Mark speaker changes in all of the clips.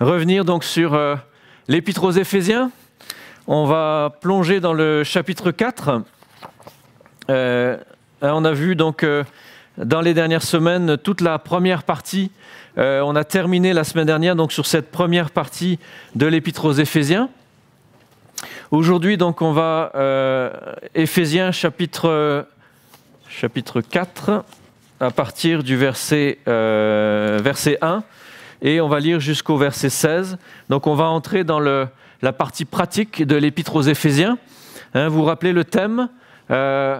Speaker 1: revenir donc sur euh, l'Épître aux Éphésiens. On va plonger dans le chapitre 4. Euh, euh, on a vu donc dans les dernières semaines toute la première partie. on a terminé la semaine dernière donc sur cette première partie de l'Épître aux Éphésiens. Aujourd'hui donc on va Éphésiens chapitre, chapitre 4 à partir du verset, verset 1 et on va lire jusqu'au verset 16. Donc on va entrer dans le, la partie pratique de l'épître aux Éphésiens. Hein, vous vous rappelez le thème euh,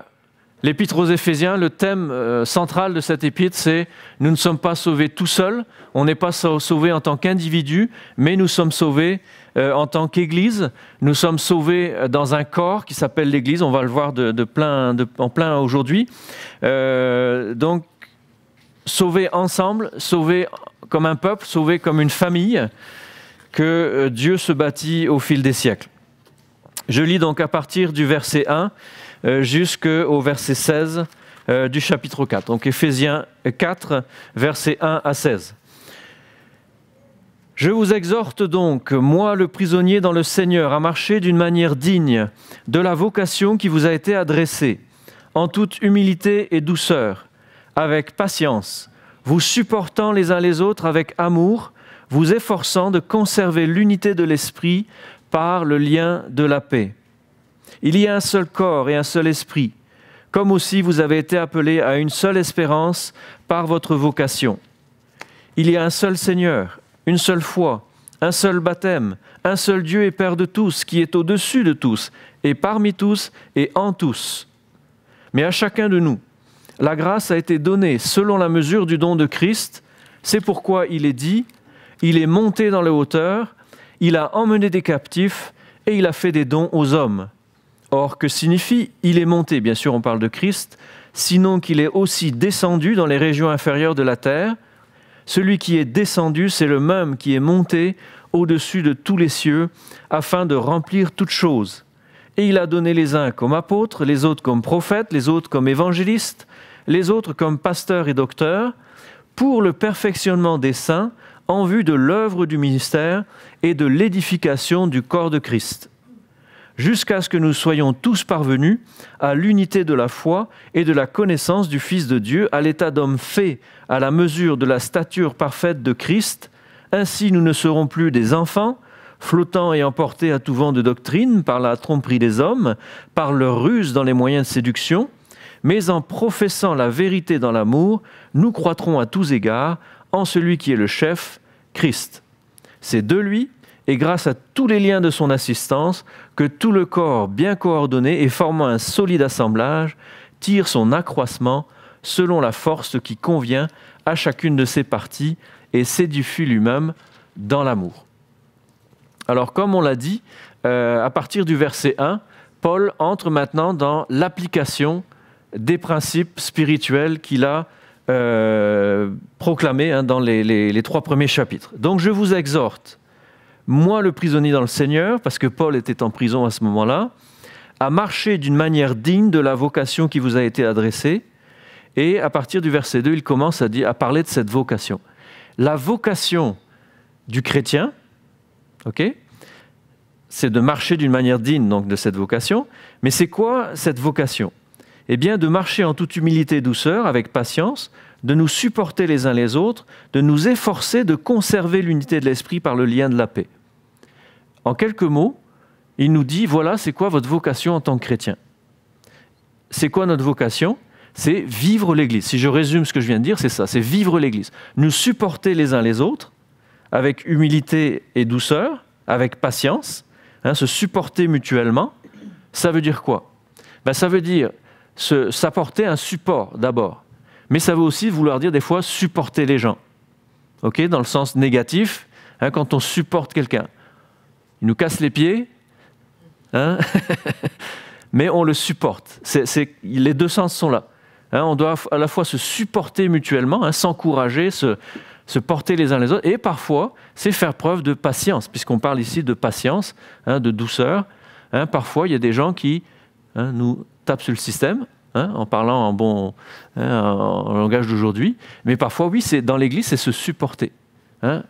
Speaker 1: L'épître aux Éphésiens, le thème euh, central de cette épître, c'est nous ne sommes pas sauvés tout seuls, on n'est pas sauvés en tant qu'individu, mais nous sommes sauvés euh, en tant qu'Église, nous sommes sauvés dans un corps qui s'appelle l'Église, on va le voir de, plein, de, en plein aujourd'hui. donc, sauvés ensemble, sauvés comme un peuple, sauvé comme une famille que euh, Dieu se bâtit au fil des siècles. Je lis donc à partir du verset 1 euh, jusqu'au verset 16 euh, du chapitre 4. Donc Éphésiens 4, versets 1 à 16. Je vous exhorte donc, moi le prisonnier dans le Seigneur, à marcher d'une manière digne de la vocation qui vous a été adressée, en toute humilité et douceur, avec patience vous supportant les uns les autres avec amour, vous efforçant de conserver l'unité de l'esprit par le lien de la paix. Il y a un seul corps et un seul esprit, comme aussi vous avez été appelés à une seule espérance par votre vocation. Il y a un seul Seigneur, une seule foi, un seul baptême, un seul Dieu et Père de tous, qui est au-dessus de tous, et parmi tous, et en tous. Mais à chacun de nous, la grâce a été donnée selon la mesure du don de Christ. C'est pourquoi il est dit, il est monté dans les hauteurs, il a emmené des captifs et il a fait des dons aux hommes. Or, que signifie il est monté Bien sûr, on parle de Christ, sinon qu'il est aussi descendu dans les régions inférieures de la terre. Celui qui est descendu, c'est le même qui est monté au-dessus de tous les cieux, afin de remplir toutes choses. Et il a donné les uns comme apôtres, les autres comme prophètes, les autres comme évangélistes, les autres comme pasteurs et docteurs, pour le perfectionnement des saints, en vue de l'œuvre du ministère et de l'édification du corps de Christ, jusqu'à ce que nous soyons tous parvenus à l'unité de la foi et de la connaissance du Fils de Dieu, à l'état d'homme fait, à la mesure de la stature parfaite de Christ. Ainsi nous ne serons plus des enfants, flottants et emportés à tout vent de doctrine par la tromperie des hommes, par leur ruse dans les moyens de séduction, mais en professant la vérité dans l'amour, nous croîtrons à tous égards en celui qui est le chef, Christ. C'est de lui et grâce à tous les liens de son assistance que tout le corps bien coordonné et formant un solide assemblage tire son accroissement selon la force qui convient à chacune de ses parties et s'édifie lui-même dans l'amour. Alors comme on l'a dit, euh, à partir du verset 1, Paul entre maintenant dans l'application des principes spirituels qu'il a euh, proclamés hein, dans les, trois premiers chapitres. Donc je vous exhorte, moi le prisonnier dans le Seigneur, parce que Paul était en prison à ce moment-là, à marcher d'une manière digne de la vocation qui vous a été adressée. Et à partir du verset 2, il commence à, à parler de cette vocation. La vocation du chrétien, ok, c'est de marcher d'une manière digne donc de cette vocation. Mais c'est quoi cette vocation eh bien, de marcher en toute humilité et douceur, avec patience, de nous supporter les uns les autres, de nous efforcer de conserver l'unité de l'esprit par le lien de la paix. En quelques mots, il nous dit, voilà, c'est quoi votre vocation en tant que chrétien C'est quoi notre vocation C'est vivre l'Église. Si je résume ce que je viens de dire, c'est ça, c'est vivre l'Église. Nous supporter les uns les autres, avec humilité et douceur, avec patience, hein, se supporter mutuellement, ça veut dire quoi ben, Ça veut dire s'apporter un support d'abord. Mais ça veut aussi vouloir dire des fois supporter les gens. ok dans le sens négatif, hein, quand on supporte quelqu'un. Il nous casse les pieds, hein mais on le supporte. c'est les deux sens sont là. Hein, on doit à la fois se supporter mutuellement, hein, s'encourager, se, porter les uns les autres. Et parfois, c'est faire preuve de patience, puisqu'on parle ici de patience, de douceur. parfois, il y a des gens qui nous tape sur le système, hein, en parlant en bon hein, langage d'aujourd'hui. Mais parfois, oui, c'est dans l'Église, c'est se supporter. Hein.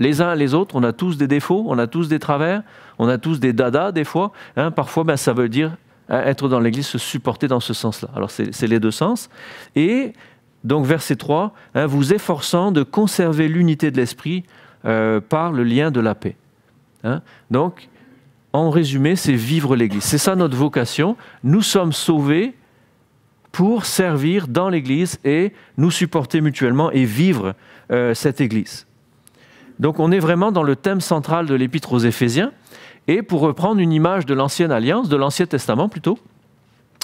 Speaker 1: Les uns les autres, on a tous des défauts, on a tous des travers, on a tous des dadas des fois. parfois, ben, ça veut dire être dans l'Église, se supporter dans ce sens-là. Alors, c'est les deux sens. Et donc, verset 3, vous efforçant de conserver l'unité de l'esprit euh, par le lien de la paix. donc, en résumé, c'est vivre l'Église. C'est ça notre vocation. Nous sommes sauvés pour servir dans l'Église et nous supporter mutuellement et vivre euh, cette Église. Donc on est vraiment dans le thème central de l'Épître aux Éphésiens. Et pour reprendre une image de l'Ancienne Alliance, de l'Ancien Testament plutôt,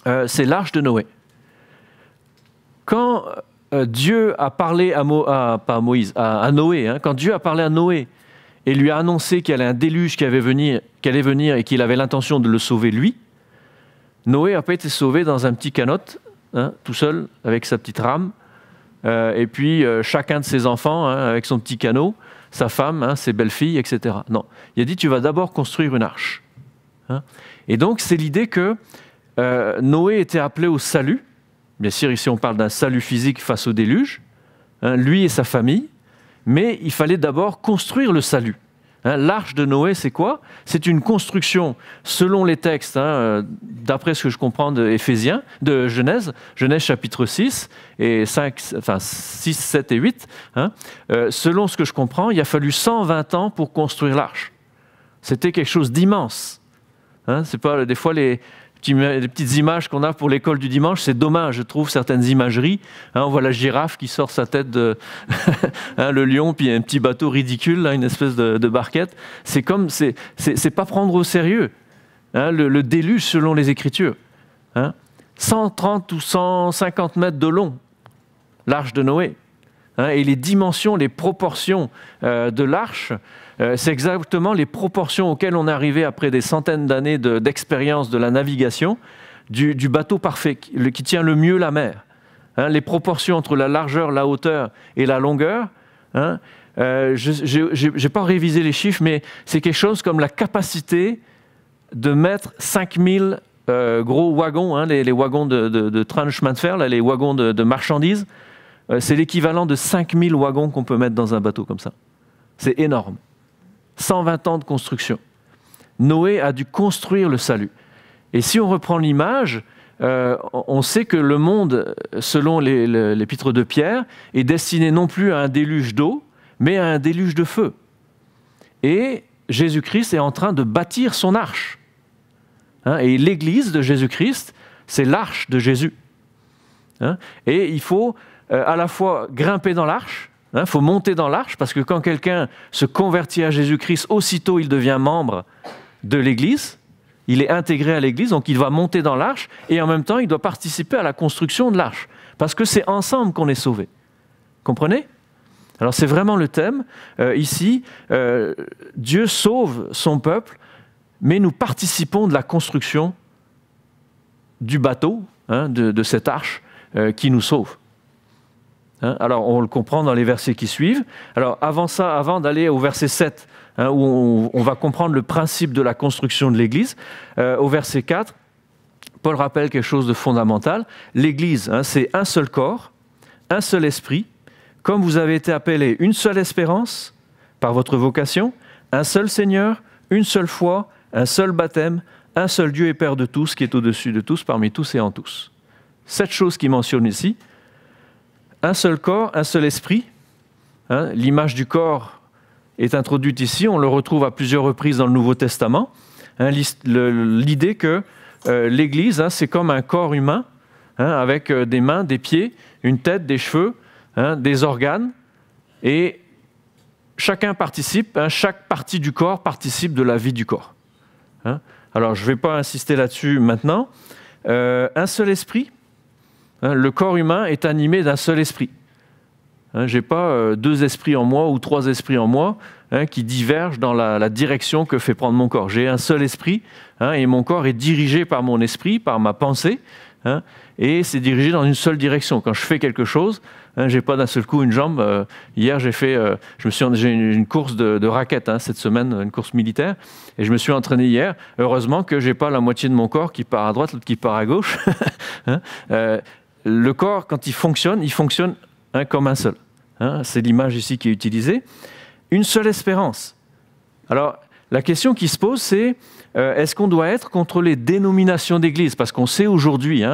Speaker 1: euh, c'est l'arche de Noé. Quand euh, Dieu a parlé à, Moïse, à, Noé, hein, quand Dieu a parlé à Noé et lui a annoncé qu'il y avait un déluge qui, allait venir et qu'il avait l'intention de le sauver lui, Noé n'a pas été sauvé dans un petit canot, hein, tout seul, avec sa petite rame, euh, et puis euh, chacun de ses enfants hein, avec son petit canot, sa femme, hein, ses belles-filles, etc. Non, il a dit tu vas d'abord construire une arche. et donc c'est l'idée que euh, Noé était appelé au salut. Bien sûr, ici on parle d'un salut physique face au déluge. lui et sa famille, mais il fallait d'abord construire le salut. Hein, l'arche de Noé, c'est quoi C'est une construction, selon les textes, hein, euh, d'après ce que je comprends de, de Genèse, Genèse chapitre 6, et enfin 6, 7 et 8. Hein, euh, selon ce que je comprends, il a fallu 120 ans pour construire l'arche. C'était quelque chose d'immense. c'est pas des fois les, les petites images qu'on a pour l'école du dimanche, c'est dommage, je trouve, certaines imageries. Hein, on voit la girafe qui sort sa tête de hein, le lion, puis un petit bateau ridicule, là, une espèce de, barquette. C'est comme, c'est pas prendre au sérieux hein, le, déluge selon les Écritures. 130 ou 150 mètres de long, l'arche de Noé. et les dimensions, les proportions euh, de l'arche, euh, c'est exactement les proportions auxquelles on est arrivé après des centaines d'années d'expérience de, la navigation du, bateau parfait, qui, tient le mieux la mer. Hein. les proportions entre la largeur, la hauteur et la longueur, hein. euh, je n'ai pas révisé les chiffres, mais c'est quelque chose comme la capacité de mettre 5000 euh, gros wagons, hein, les, wagons de, de, de, train chemin de fer, les wagons de, marchandises, c'est l'équivalent de 5000 wagons qu'on peut mettre dans un bateau comme ça. C'est énorme. 120 ans de construction. Noé a dû construire le salut. Et si on reprend l'image, euh, on sait que le monde, selon l'épître de Pierre, est destiné non plus à un déluge d'eau, mais à un déluge de feu. Et Jésus-Christ est en train de bâtir son arche. Hein, et l'Église de Jésus-Christ, c'est l'arche de Jésus. Hein, et il faut euh, à la fois grimper dans l'arche, il hein, faut monter dans l'arche parce que quand quelqu'un se convertit à Jésus-Christ, aussitôt il devient membre de l'Église, il est intégré à l'Église, donc il va monter dans l'arche et en même temps il doit participer à la construction de l'arche parce que c'est ensemble qu'on est sauvé. Comprenez Alors c'est vraiment le thème. Euh, ici, euh, Dieu sauve son peuple, mais nous participons de la construction du bateau, hein, de, cette arche euh, qui nous sauve. Hein, alors, on le comprend dans les versets qui suivent. Alors, avant ça, avant d'aller au verset 7, hein, où on, va comprendre le principe de la construction de l'Église, euh, au verset 4, Paul rappelle quelque chose de fondamental. L'Église, hein, c'est un seul corps, un seul esprit, comme vous avez été appelé une seule espérance par votre vocation, un seul Seigneur, une seule foi, un seul baptême, un seul Dieu et Père de tous, qui est au-dessus de tous, parmi tous et en tous. Cette chose qu'il mentionne ici, un seul corps, un seul esprit. Hein, l'image du corps est introduite ici, on le retrouve à plusieurs reprises dans le Nouveau Testament. Hein, l'idée que euh, l'Église, hein, c'est comme un corps humain, avec euh, des mains, des pieds, une tête, des cheveux, des organes, et chacun participe, chaque partie du corps participe de la vie du corps. Alors je ne vais pas insister là-dessus maintenant. Euh, un seul esprit, Hein, le corps humain est animé d'un seul esprit. Hein, je n'ai pas euh, deux esprits en moi ou trois esprits en moi hein, qui divergent dans la, direction que fait prendre mon corps. J'ai un seul esprit et mon corps est dirigé par mon esprit, par ma pensée, et c'est dirigé dans une seule direction. Quand je fais quelque chose, je n'ai pas d'un seul coup une jambe. Euh, hier, j'ai fait, euh, je me suis, j'ai une, course de, de raquettes cette semaine, une course militaire, et je me suis entraîné hier. Heureusement que j'ai pas la moitié de mon corps qui part à droite, l'autre qui part à gauche. le corps, quand il fonctionne, il fonctionne hein, comme un seul. Hein. c'est l'image ici qui est utilisée. Une seule espérance. Alors, la question qui se pose, c'est euh, est-ce qu'on doit être contre les dénominations d'Église Parce qu'on sait aujourd'hui, 2000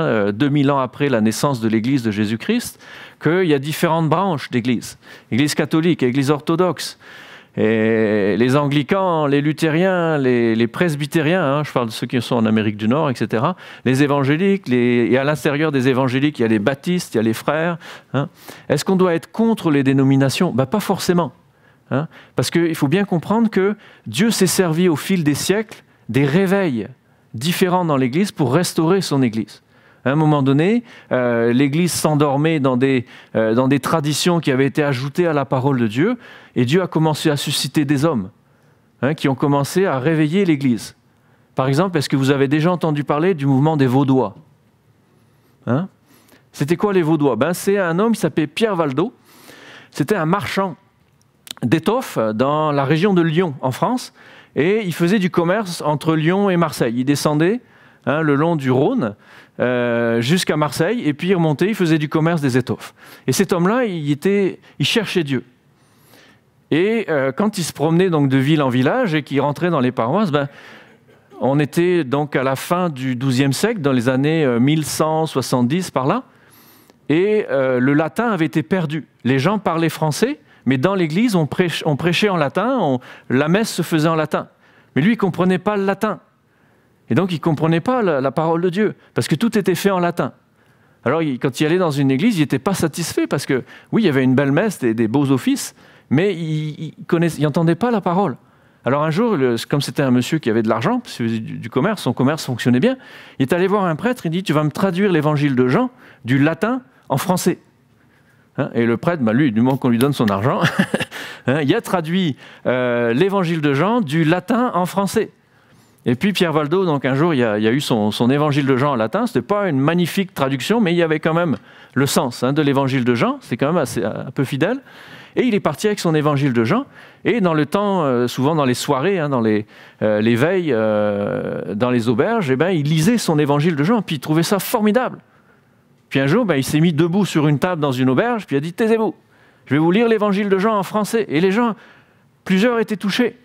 Speaker 1: hein, euh, ans après la naissance de l'Église de Jésus-Christ, qu'il y a différentes branches d'Église. Église catholique, Église orthodoxe, et les anglicans, les luthériens, les, presbytériens, hein, je parle de ceux qui sont en Amérique du Nord, etc., les évangéliques, et à l'intérieur des évangéliques, il y a les baptistes, il y a les frères. Hein. Est-ce qu'on doit être contre les dénominations bah, Pas forcément. Hein. parce qu'il faut bien comprendre que Dieu s'est servi au fil des siècles des réveils différents dans l'Église pour restaurer son Église. À un moment donné, euh, l'Église s'endormait dans des, euh, dans des traditions qui avaient été ajoutées à la parole de Dieu, et Dieu a commencé à susciter des hommes hein, qui ont commencé à réveiller l'Église. Par exemple, est-ce que vous avez déjà entendu parler du mouvement des Vaudois hein C'était quoi les Vaudois ben, C'est un homme qui s'appelait Pierre Valdo. C'était un marchand d'étoffes dans la région de Lyon, en France, et il faisait du commerce entre Lyon et Marseille. Il descendait Hein, le long du Rhône, euh, jusqu'à Marseille, et puis il remontait, il faisait du commerce des étoffes. Et cet homme-là, il, était, il cherchait Dieu. Et euh, quand il se promenait donc de ville en village et qu'il rentrait dans les paroisses, ben, on était donc à la fin du XIIe siècle, dans les années 1170 euh, par là, et le latin avait été perdu. Les gens parlaient français, mais dans l'Église, on, prêchait en latin, on, la messe se faisait en latin. Mais lui, il ne comprenait pas le latin. Et donc, il ne comprenait pas la, parole de Dieu, parce que tout était fait en latin. Alors, quand il allait dans une église, il n'était pas satisfait, parce que, oui, il y avait une belle messe, et des beaux offices, mais il n'entendait pas la parole. Alors un jour, comme c'était un monsieur qui avait de l'argent, du, du commerce, son commerce fonctionnait bien, il est allé voir un prêtre, il dit, tu vas me traduire l'évangile de Jean du latin en français. Hein, et le prêtre, bah, lui, du moment qu'on lui donne son argent, hein, il a traduit euh, l'évangile de Jean du latin en français. Et puis Pierre Valdo, donc un jour, il y a, eu son, évangile de Jean en latin. Ce n'était pas une magnifique traduction, mais il y avait quand même le sens hein, de l'évangile de Jean. C'est quand même assez, un peu fidèle. Et il est parti avec son évangile de Jean. Et dans le temps, euh, souvent dans les soirées, hein, dans les, euh, veilles, euh, dans les auberges, et eh ben, il lisait son évangile de Jean. Puis il trouvait ça formidable. Puis un jour, ben, il s'est mis debout sur une table dans une auberge. Puis il a dit Taisez-vous, je vais vous lire l'évangile de Jean en français. Et les gens, plusieurs étaient touchés.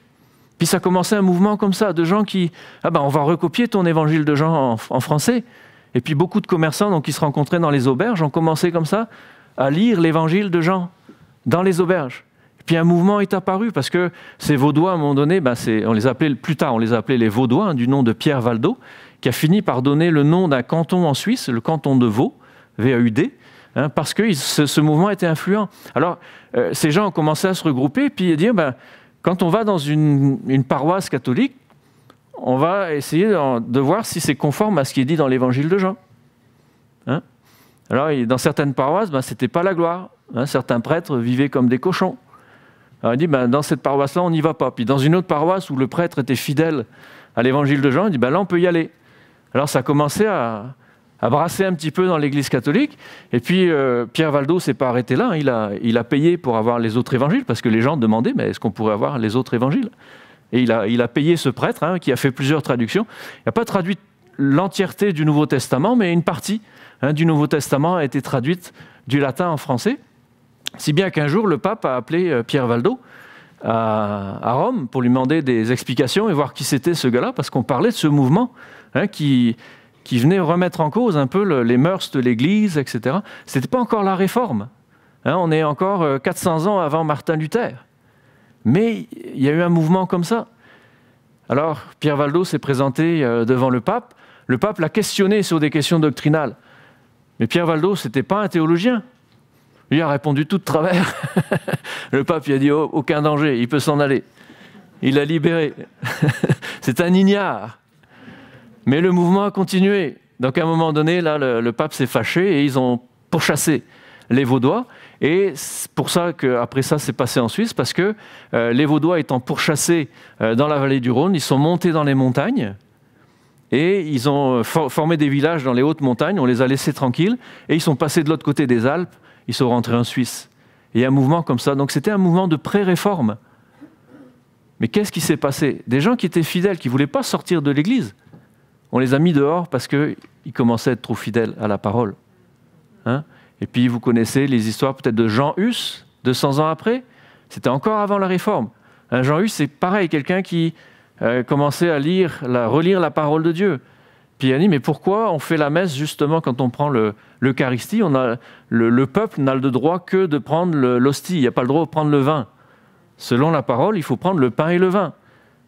Speaker 1: Puis ça commençait un mouvement comme ça, de gens qui, ah ben on va recopier ton évangile de Jean en, français. Et puis beaucoup de commerçants donc, qui se rencontraient dans les auberges ont commencé comme ça à lire l'évangile de Jean dans les auberges. Et puis un mouvement est apparu parce que ces Vaudois, à un moment donné, ben on les appelait, plus tard, on les appelait les Vaudois, hein, du nom de Pierre Valdo, qui a fini par donner le nom d'un canton en Suisse, le canton de Vaud, V-A-U-D, hein, parce que ce, mouvement était influent. Alors, euh, ces gens ont commencé à se regrouper et puis dire, ben, quand on va dans une, paroisse catholique, on va essayer de voir si c'est conforme à ce qui est dit dans l'évangile de Jean. Hein? Alors, dans certaines paroisses, ben, ce n'était pas la gloire. Hein? certains prêtres vivaient comme des cochons. Alors, il dit, ben, dans cette paroisse-là, on n'y va pas. Puis dans une autre paroisse où le prêtre était fidèle à l'évangile de Jean, il dit, ben, là, on peut y aller. Alors, ça commencé à, a un petit peu dans l'Église catholique. Et puis euh, Pierre Valdo s'est pas arrêté là, il, a, il a payé pour avoir les autres évangiles, parce que les gens demandaient, mais est-ce qu'on pourrait avoir les autres évangiles Et il a, il a payé ce prêtre, hein, qui a fait plusieurs traductions. Il n'a pas traduit l'entièreté du Nouveau Testament, mais une partie hein, du Nouveau Testament a été traduite du latin en français. Si bien qu'un jour, le pape a appelé euh, Pierre Valdo à, à Rome pour lui demander des explications et voir qui c'était ce gars-là, parce qu'on parlait de ce mouvement hein, qui, qui venait remettre en cause un peu les mœurs de l'Église, etc. Ce n'était pas encore la réforme. Hein. on est encore 400 euh, ans avant Martin Luther. Mais il y a eu un mouvement comme ça. Alors, Pierre Valdo s'est présenté euh, devant le pape. Le pape l'a questionné sur des questions doctrinales. Mais Pierre Valdo, ce n'était pas un théologien. Il a répondu tout de travers. le pape, il a dit oh, aucun danger, il peut s'en aller. Il l'a libéré. C'est un ignare. Mais le mouvement a continué. Donc à un moment donné, là, le, pape s'est fâché et ils ont pourchassé les Vaudois. Et c'est pour ça qu'après ça, c'est passé en Suisse, parce que euh, les Vaudois étant pourchassés euh, dans la vallée du Rhône, ils sont montés dans les montagnes et ils ont euh, formé des villages dans les hautes montagnes, on les a laissés tranquilles, et ils sont passés de l'autre côté des Alpes, ils sont rentrés en Suisse. il y a un mouvement comme ça. Donc c'était un mouvement de pré-réforme. Mais qu'est-ce qui s'est passé Des gens qui étaient fidèles, qui ne voulaient pas sortir de l'Église, on les a mis dehors parce qu'ils commençaient à être trop fidèles à la parole. Hein et puis vous connaissez les histoires peut-être de Jean Hus, 200 ans après. C'était encore avant la réforme. Hein, Jean Hus, c'est pareil, quelqu'un qui euh, commençait à lire, à relire la parole de Dieu. Puis il a dit, mais pourquoi on fait la messe justement quand on prend l'Eucharistie on a, le, peuple n'a le droit que de prendre l'hostie, il n'y a pas le droit de prendre le vin. Selon la parole, il faut prendre le pain et le vin.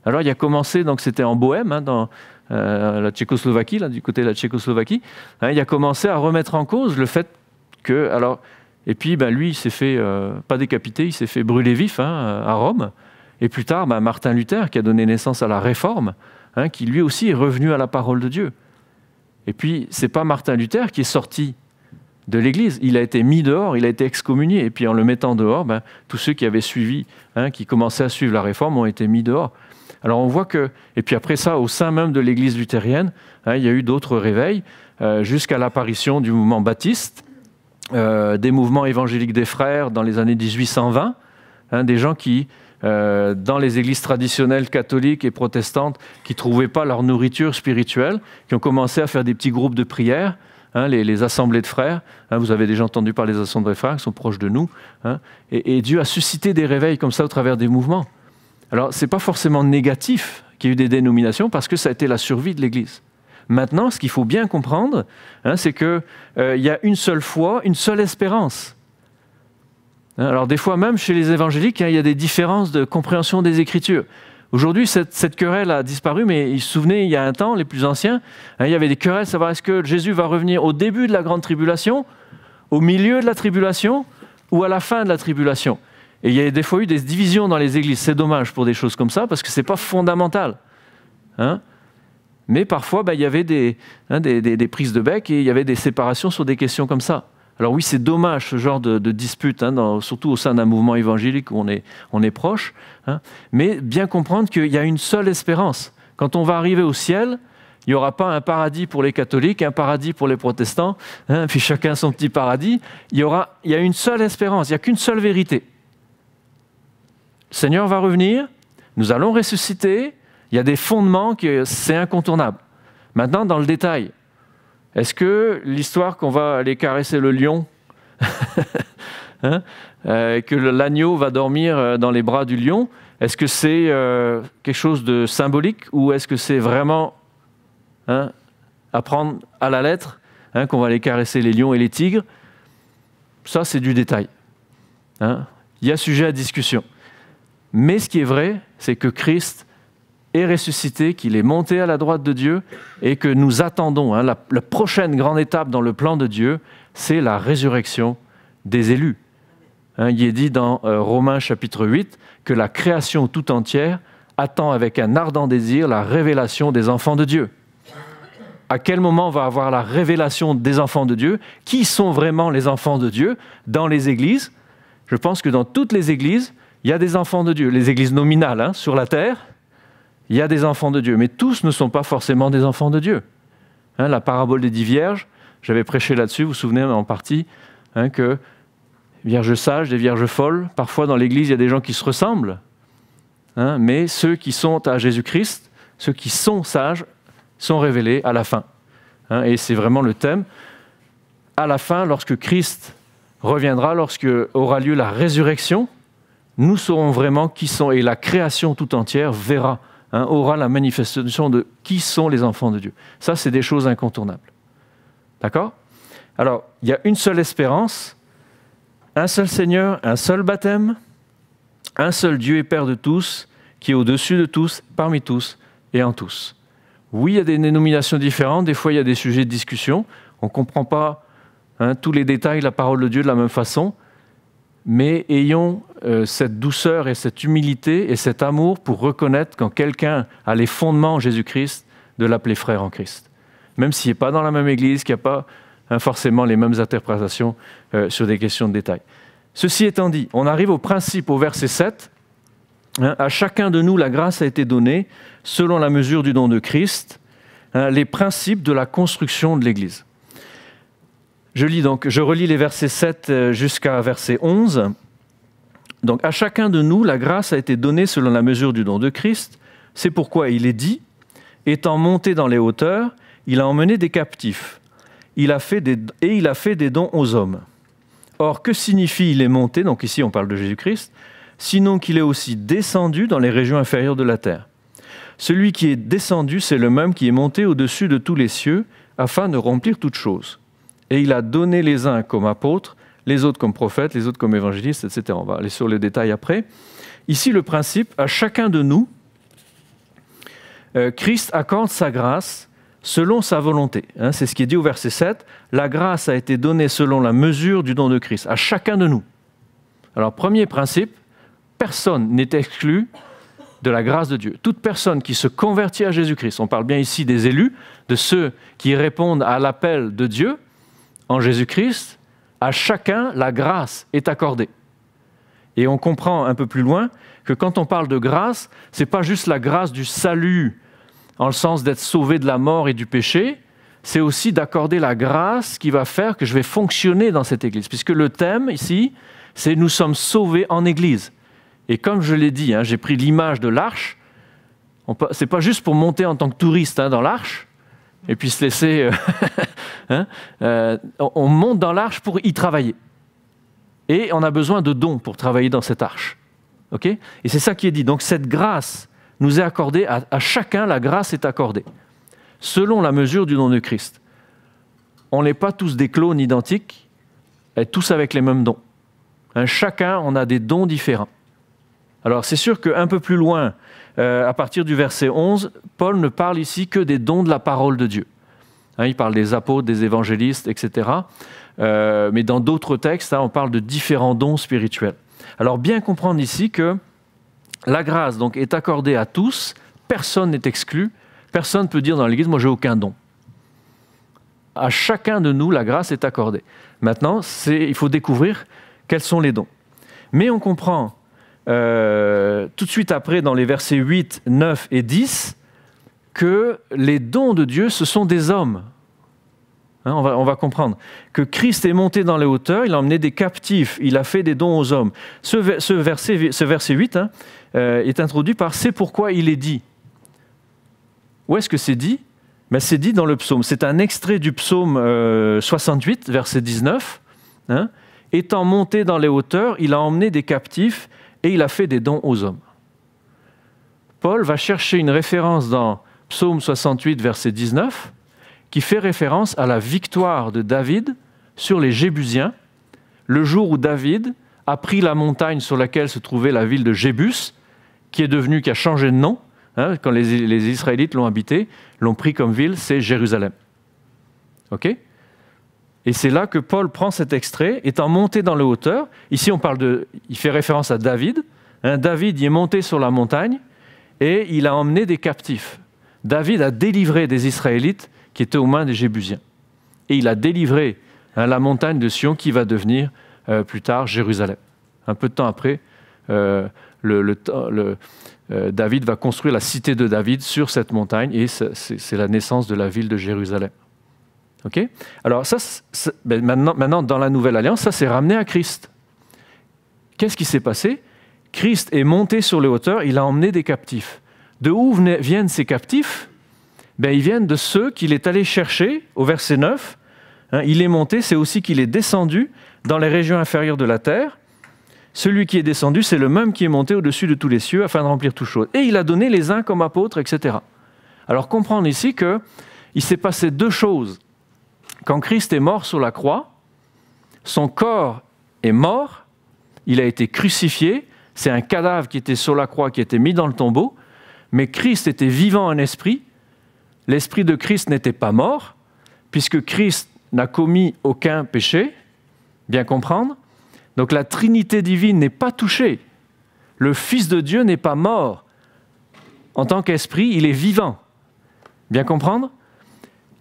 Speaker 1: Alors il a commencé, donc c'était en Bohème, hein, dans, euh, la Tchécoslovaquie, du côté de la Tchécoslovaquie, hein, il a commencé à remettre en cause le fait que. Alors, et puis, ben, lui, il s'est fait, euh, pas décapité, il s'est fait brûler vif hein, euh, à Rome. Et plus tard, ben, Martin Luther, qui a donné naissance à la Réforme, hein, qui lui aussi est revenu à la parole de Dieu. Et puis, ce n'est pas Martin Luther qui est sorti de l'Église. Il a été mis dehors, il a été excommunié. Et puis en le mettant dehors, ben, tous ceux qui avaient suivi, qui commençaient à suivre la réforme, ont été mis dehors. Alors on voit que, et puis après ça, au sein même de l'Église luthérienne, hein, il y a eu d'autres réveils, euh, jusqu'à l'apparition du mouvement baptiste, euh, des mouvements évangéliques des frères dans les années 1820, hein, des gens qui, euh, dans les églises traditionnelles catholiques et protestantes, qui ne trouvaient pas leur nourriture spirituelle, qui ont commencé à faire des petits groupes de prière, hein, les, assemblées de frères. vous avez déjà entendu parler des assemblées de frères qui sont proches de nous. et, Dieu a suscité des réveils comme ça au travers des mouvements. Alors, ce n'est pas forcément négatif qu'il y ait eu des dénominations parce que ça a été la survie de l'Église. Maintenant, ce qu'il faut bien comprendre, hein, c'est qu'il euh, y a une seule foi, une seule espérance. Hein, alors, des fois même chez les évangéliques, hein, il y a des différences de compréhension des Écritures. Aujourd'hui, cette, querelle a disparu, mais vous vous souvenez, il y a un temps, les plus anciens, il y avait des querelles, savoir est-ce que Jésus va revenir au début de la grande tribulation, au milieu de la tribulation ou à la fin de la tribulation. Et il y a des fois eu des divisions dans les églises. C'est dommage pour des choses comme ça, parce que ce n'est pas fondamental. Hein. Mais parfois, bah, il y avait hein, des, des, des, prises de bec et il y avait des séparations sur des questions comme ça. Alors oui, c'est dommage ce genre de, dispute, hein, dans, surtout au sein d'un mouvement évangélique où on est, on est proche. Mais bien comprendre qu'il y a une seule espérance. Quand on va arriver au ciel, il n'y aura pas un paradis pour les catholiques, un paradis pour les protestants, puis chacun son petit paradis. Il y, aura, il y a une seule espérance, il n'y a qu'une seule vérité. Seigneur va revenir, nous allons ressusciter, il y a des fondements que c'est incontournable. Maintenant, dans le détail, est-ce que l'histoire qu'on va aller caresser le lion, hein, euh, que l'agneau va dormir euh, dans les bras du lion, est-ce que c'est euh, quelque chose de symbolique ou est-ce que c'est vraiment apprendre hein, à prendre à la lettre hein, qu'on va aller caresser les lions et les tigres Ça, c'est du détail. Il y a sujet à discussion. Mais ce qui est vrai, c'est que Christ est ressuscité, qu'il est monté à la droite de Dieu et que nous attendons. Hein, la, prochaine grande étape dans le plan de Dieu, c'est la résurrection des élus. Hein, il est dit dans euh, Romains chapitre 8 que la création tout entière attend avec un ardent désir la révélation des enfants de Dieu. À quel moment on va avoir la révélation des enfants de Dieu Qui sont vraiment les enfants de Dieu dans les églises Je pense que dans toutes les églises, il y a des enfants de Dieu, les églises nominales hein, sur la terre, il y a des enfants de Dieu, mais tous ne sont pas forcément des enfants de Dieu. Hein, la parabole des dix vierges, j'avais prêché là-dessus, vous vous souvenez en partie, hein, que vierges sages, des vierges folles, parfois dans l'Église, il y a des gens qui se ressemblent, mais ceux qui sont à Jésus-Christ, ceux qui sont sages, sont révélés à la fin. et c'est vraiment le thème. À la fin, lorsque Christ reviendra, lorsque aura lieu la résurrection, nous saurons vraiment qui sont, et la création tout entière verra, hein, aura la manifestation de qui sont les enfants de Dieu. Ça, c'est des choses incontournables. D'accord Alors, il y a une seule espérance, un seul Seigneur, un seul baptême, un seul Dieu et Père de tous, qui est au-dessus de tous, parmi tous et en tous. Oui, il y a des dénominations différentes, des fois il y a des sujets de discussion, on ne comprend pas hein, tous les détails de la parole de Dieu de la même façon, mais ayons euh, cette douceur et cette humilité et cet amour pour reconnaître quand quelqu'un a les fondements en Jésus-Christ, de l'appeler frère en Christ. Même s'il n'est pas dans la même Église, qu'il n'y a pas hein, forcément les mêmes interprétations euh, sur des questions de détail. Ceci étant dit, on arrive au principe au verset 7. Hein, à chacun de nous, la grâce a été donnée selon la mesure du don de Christ, hein, les principes de la construction de l'Église. Je lis donc, je relis les versets 7 euh, jusqu'à verset 11. Donc à chacun de nous, la grâce a été donnée selon la mesure du don de Christ. C'est pourquoi il est dit, étant monté dans les hauteurs, il a emmené des captifs il a fait et il a fait des dons aux hommes. Or, que signifie il est monté Donc ici on parle de Jésus-Christ, sinon qu'il est aussi descendu dans les régions inférieures de la terre. Celui qui est descendu, c'est le même qui est monté au-dessus de tous les cieux, afin de remplir toutes choses et il a donné les uns comme apôtres, les autres comme prophètes, les autres comme évangélistes, etc. On va aller sur les détails après. Ici, le principe, à chacun de nous, euh, Christ accorde sa grâce selon sa volonté. Hein, c'est ce qui est dit au verset 7. La grâce a été donnée selon la mesure du don de Christ, à chacun de nous. Alors, premier principe, personne n'est exclu de la grâce de Dieu. Toute personne qui se convertit à Jésus-Christ, on parle bien ici des élus, de ceux qui répondent à l'appel de Dieu, en Jésus-Christ, à chacun la grâce est accordée. Et on comprend un peu plus loin que quand on parle de grâce, c'est pas juste la grâce du salut, en le sens d'être sauvé de la mort et du péché, c'est aussi d'accorder la grâce qui va faire que je vais fonctionner dans cette Église. Puisque le thème ici, c'est nous sommes sauvés en Église. Et comme je l'ai dit, hein, j'ai pris l'image de l'arche. Ce n'est pas juste pour monter en tant que touriste hein, dans l'arche et puis se laisser euh, Hein, euh, on monte dans l'arche pour y travailler. Et on a besoin de dons pour travailler dans cette arche. et c'est ça qui est dit. Donc cette grâce nous est accordée, à, chacun la grâce est accordée, selon la mesure du don de Christ. On n'est pas tous des clones identiques, et tous avec les mêmes dons. Hein, chacun, on a des dons différents. Alors c'est sûr qu'un peu plus loin, euh, à partir du verset 11, Paul ne parle ici que des dons de la parole de Dieu. Hein, il parle des apôtres, des évangélistes, etc. Euh, mais dans d'autres textes, hein, on parle de différents dons spirituels. Alors bien comprendre ici que la grâce donc est accordée à tous, personne n'est exclu, personne ne peut dire dans l'Église, moi j'ai aucun don. À chacun de nous, la grâce est accordée. Maintenant, il faut découvrir quels sont les dons. Mais on comprend euh, tout de suite après, dans les versets 8, 9 et 10, que les dons de Dieu, ce sont des hommes. Hein, on, va, comprendre que Christ est monté dans les hauteurs, il a emmené des captifs, il a fait des dons aux hommes. Ce, verset, ce verset, 8 hein, euh, est introduit par C'est pourquoi il est dit. Où est-ce que c'est dit Mais ben, C'est dit dans le psaume. C'est un extrait du psaume 68, euh, verset 19. Hein. Étant monté dans les hauteurs, il a emmené des captifs et il a fait des dons aux hommes. Paul va chercher une référence dans psaume 68, verset 19, qui fait référence à la victoire de David sur les Jébusiens, le jour où David a pris la montagne sur laquelle se trouvait la ville de Jébus, qui est devenue, qui a changé de nom, hein, quand les, Israélites l'ont habité, l'ont pris comme ville, c'est Jérusalem. OK et c'est là que Paul prend cet extrait, étant monté dans le hauteur. Ici, on parle de, il fait référence à David. Hein. David y est monté sur la montagne et il a emmené des captifs. David a délivré des Israélites qui étaient aux mains des Jébusiens. Et il a délivré hein, la montagne de Sion qui va devenir euh, plus tard Jérusalem. Un peu de temps après, euh, euh, David va construire la cité de David sur cette montagne et c'est la naissance de la ville de Jérusalem. Alors ça, ben, maintenant, maintenant, dans la Nouvelle Alliance, ça s'est ramené à Christ. Qu'est-ce qui s'est passé Christ est monté sur les hauteurs, il a emmené des captifs. De où viennent ces captifs ben, Ils viennent de ceux qu'il est allé chercher au verset 9. Hein, il est monté, c'est aussi qu'il est descendu dans les régions inférieures de la terre. Celui qui est descendu, c'est le même qui est monté au-dessus de tous les cieux afin de remplir tout chose. Et il a donné les uns comme apôtres, etc. Alors comprendre ici que il s'est passé deux choses. Quand Christ est mort sur la croix, son corps est mort, il a été crucifié, c'est un cadavre qui était sur la croix, qui était mis dans le tombeau, mais Christ était vivant en esprit. L'esprit de Christ n'était pas mort, puisque Christ n'a commis aucun péché. Bien comprendre Donc la Trinité divine n'est pas touchée. Le Fils de Dieu n'est pas mort. En tant qu'esprit, il est vivant. Bien comprendre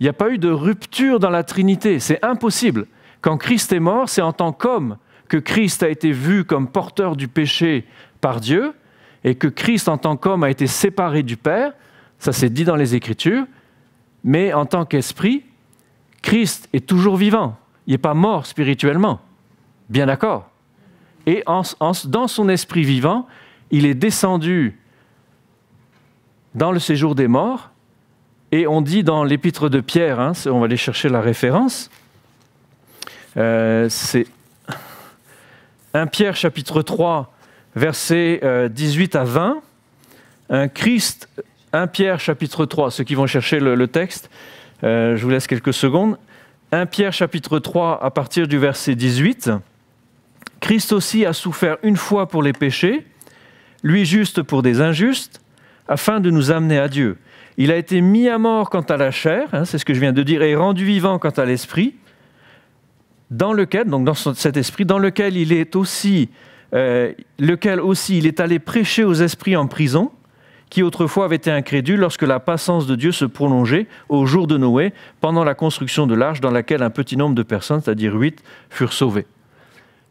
Speaker 1: Il n'y a pas eu de rupture dans la Trinité. C'est impossible. Quand Christ est mort, c'est en tant qu'homme que Christ a été vu comme porteur du péché par Dieu, et que Christ en tant qu'homme a été séparé du Père, ça c'est dit dans les Écritures, mais en tant qu'esprit, Christ est toujours vivant, il n'est pas mort spirituellement, bien d'accord. Et dans son esprit vivant, il est descendu dans le séjour des morts, et on dit dans l'épître de Pierre, hein, on va aller chercher la référence, euh, c'est 1 Pierre chapitre 3, versets 18 euh, à 20, un Christ, 1 Pierre chapitre 3, ceux qui vont chercher le, texte, euh, je vous laisse quelques secondes. 1 Pierre chapitre 3 à partir du verset 18. Christ aussi a souffert une fois pour les péchés, lui juste pour des injustes, afin de nous amener à Dieu. Il a été mis à mort quant à la chair, hein, c'est ce que je viens de dire, et rendu vivant quant à l'esprit, dans lequel, donc dans cet esprit, dans lequel il est aussi euh, lequel aussi il est allé prêcher aux esprits en prison, qui autrefois avaient été incrédules lorsque la patience de Dieu se prolongeait au jour de Noé, pendant la construction de l'arche, dans laquelle un petit nombre de personnes, c'est-à-dire huit, furent sauvées.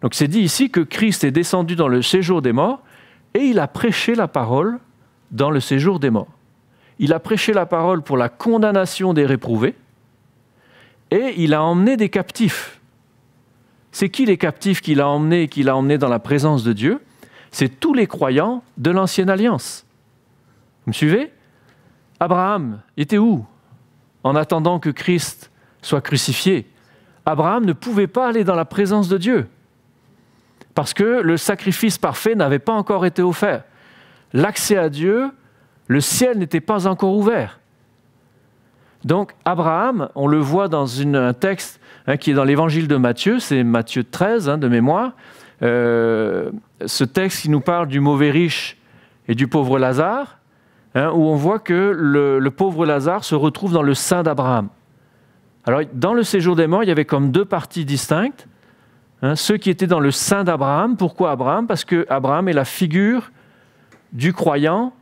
Speaker 1: Donc c'est dit ici que Christ est descendu dans le séjour des morts et il a prêché la parole dans le séjour des morts. Il a prêché la parole pour la condamnation des réprouvés et il a emmené des captifs c'est qui les captifs qu'il a emmenés et qu'il a emmenés dans la présence de Dieu C'est tous les croyants de l'ancienne alliance. Vous me suivez Abraham était où en attendant que Christ soit crucifié Abraham ne pouvait pas aller dans la présence de Dieu parce que le sacrifice parfait n'avait pas encore été offert. L'accès à Dieu, le ciel n'était pas encore ouvert. Donc Abraham, on le voit dans un texte Hein, qui est dans l'évangile de Matthieu, c'est Matthieu 13 hein, de mémoire. Euh, ce texte qui nous parle du mauvais riche et du pauvre Lazare, hein, où on voit que le, pauvre Lazare se retrouve dans le sein d'Abraham. Alors, dans le séjour des morts, il y avait comme deux parties distinctes. ceux qui étaient dans le sein d'Abraham, pourquoi Abraham Parce que Abraham est la figure du croyant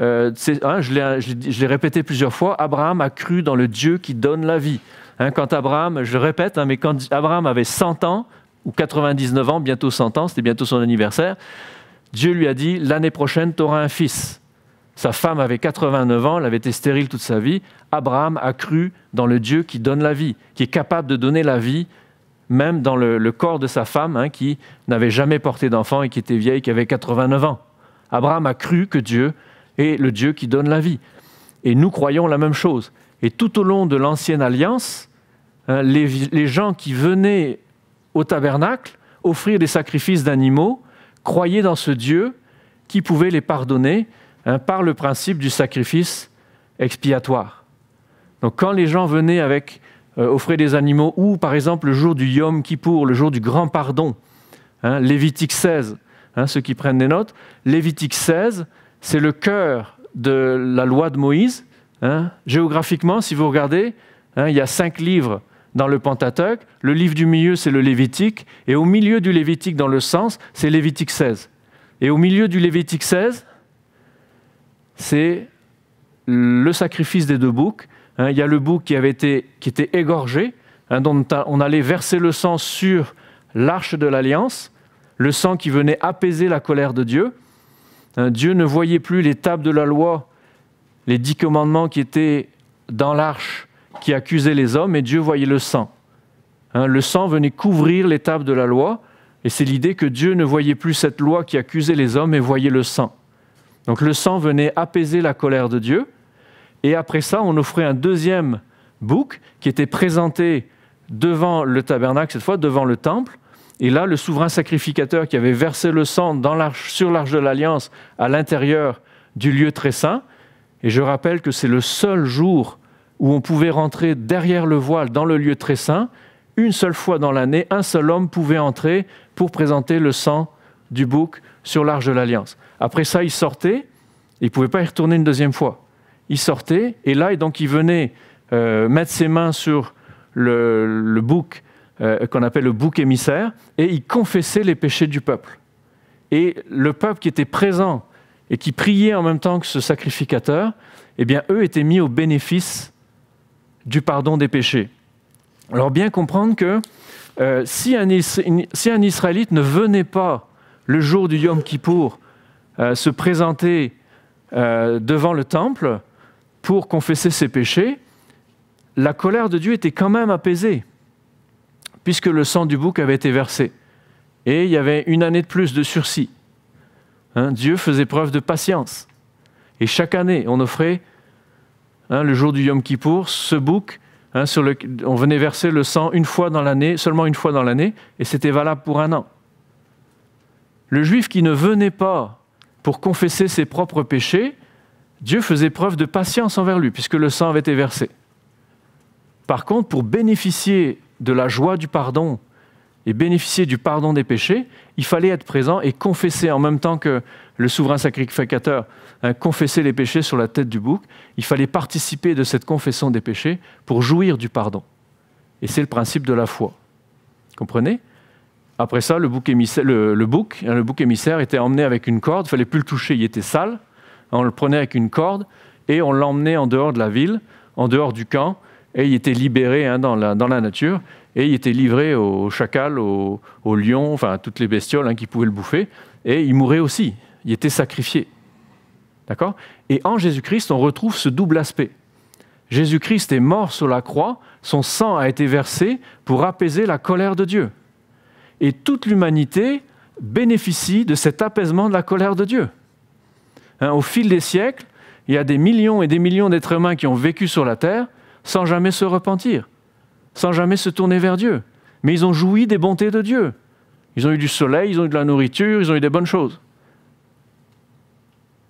Speaker 1: euh, je l'ai répété plusieurs fois, Abraham a cru dans le Dieu qui donne la vie. Hein, quand Abraham, je répète, hein, mais quand Abraham avait 100 ans, ou 99 ans, bientôt 100 ans, c'était bientôt son anniversaire, Dieu lui a dit, l'année prochaine, tu auras un fils. Sa femme avait 89 ans, elle avait été stérile toute sa vie. Abraham a cru dans le Dieu qui donne la vie, qui est capable de donner la vie, même dans le, corps de sa femme, hein, qui n'avait jamais porté d'enfant et qui était vieille, qui avait 89 ans. Abraham a cru que Dieu est le Dieu qui donne la vie. Et nous croyons la même chose. Et tout au long de l'ancienne alliance, Hein, les, gens qui venaient au tabernacle offrir des sacrifices d'animaux croyaient dans ce Dieu qui pouvait les pardonner hein, par le principe du sacrifice expiatoire. Donc quand les gens venaient avec euh, offrir des animaux, ou par exemple le jour du Yom Kippour, le jour du grand pardon, hein, Lévitique 16, ceux qui prennent des notes, Lévitique 16, c'est le cœur de la loi de Moïse. Géographiquement, si vous regardez, il y a cinq livres dans le Pentateuque, le livre du milieu, c'est le Lévitique, et au milieu du Lévitique, dans le sens, c'est Lévitique 16. Et au milieu du Lévitique 16, c'est le sacrifice des deux boucs. Hein. il y a le bouc qui, avait été, qui était égorgé, hein, dont on allait verser le sang sur l'arche de l'Alliance, le sang qui venait apaiser la colère de Dieu. Hein, Dieu ne voyait plus les tables de la loi, les dix commandements qui étaient dans l'arche qui accusait les hommes, et Dieu voyait le sang. Hein, le sang venait couvrir l'étape de la loi, et c'est l'idée que Dieu ne voyait plus cette loi qui accusait les hommes, et voyait le sang. Donc le sang venait apaiser la colère de Dieu, et après ça, on offrait un deuxième bouc qui était présenté devant le tabernacle, cette fois devant le temple, et là, le souverain sacrificateur qui avait versé le sang sur l'arche de l'alliance à l'intérieur du lieu très saint, et je rappelle que c'est le seul jour où on pouvait rentrer derrière le voile dans le lieu très saint. Une seule fois dans l'année, un seul homme pouvait entrer pour présenter le sang du bouc sur l'arche de l'Alliance. Après ça, il sortait, il ne pouvait pas y retourner une deuxième fois. Il sortait, et là, donc il venait euh, mettre ses mains sur le, bouc euh, qu'on appelle le bouc émissaire, et il confessait les péchés du peuple. Et le peuple qui était présent et qui priait en même temps que ce sacrificateur, eh bien, eux étaient mis au bénéfice du pardon des péchés. Alors bien comprendre que euh, si, un Israélite ne venait pas le jour du Yom Kippour euh, se présenter euh, devant le temple pour confesser ses péchés, la colère de Dieu était quand même apaisée, puisque le sang du bouc avait été versé. Et il y avait une année de plus de sursis. Hein, Dieu faisait preuve de patience. Et chaque année, on offrait Hein, le jour du Yom Kippour, ce bouc, hein, on venait verser le sang une fois dans l'année, seulement une fois dans l'année, et c'était valable pour un an. Le juif qui ne venait pas pour confesser ses propres péchés, Dieu faisait preuve de patience envers lui, puisque le sang avait été versé. Par contre, pour bénéficier de la joie du pardon et bénéficier du pardon des péchés, il fallait être présent et confesser en même temps que le souverain sacrificateur hein, confesser confessait les péchés sur la tête du bouc. Il fallait participer de cette confession des péchés pour jouir du pardon. Et c'est le principe de la foi. Comprenez Après ça, le bouc émissaire, le, bouc, hein, le bouc émissaire était emmené avec une corde. Il ne fallait plus le toucher, il était sale. Hein, on le prenait avec une corde et on l'emmenait en dehors de la ville, en dehors du camp, et il était libéré dans la nature et il était livré au chacal, au lion, enfin à toutes les bestioles hein, qui pouvaient le bouffer, et il mourait aussi, il était sacrifié. D'accord Et en Jésus-Christ, on retrouve ce double aspect. Jésus-Christ est mort sur la croix, son sang a été versé pour apaiser la colère de Dieu. Et toute l'humanité bénéficie de cet apaisement de la colère de Dieu. Hein, au fil des siècles, il y a des millions et des millions d'êtres humains qui ont vécu sur la terre sans jamais se repentir sans jamais se tourner vers Dieu. Mais ils ont joui des bontés de Dieu. Ils ont eu du soleil, ils ont eu de la nourriture, ils ont eu des bonnes choses.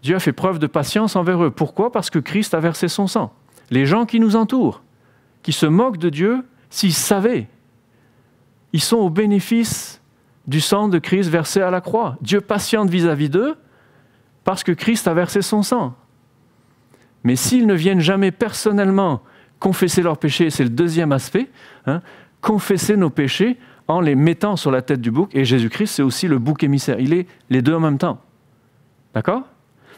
Speaker 1: Dieu a fait preuve de patience envers eux. Pourquoi Parce que Christ a versé son sang. Les gens qui nous entourent, qui se moquent de Dieu, s'ils savaient, ils sont au bénéfice du sang de Christ versé à la croix. Dieu patiente vis-à-vis d'eux parce que Christ a versé son sang. Mais s'ils ne viennent jamais personnellement confesser leurs péchés, c'est le deuxième aspect, hein. confesser nos péchés en les mettant sur la tête du bouc, et Jésus-Christ, c'est aussi le bouc émissaire. Il est les deux en même temps. D'accord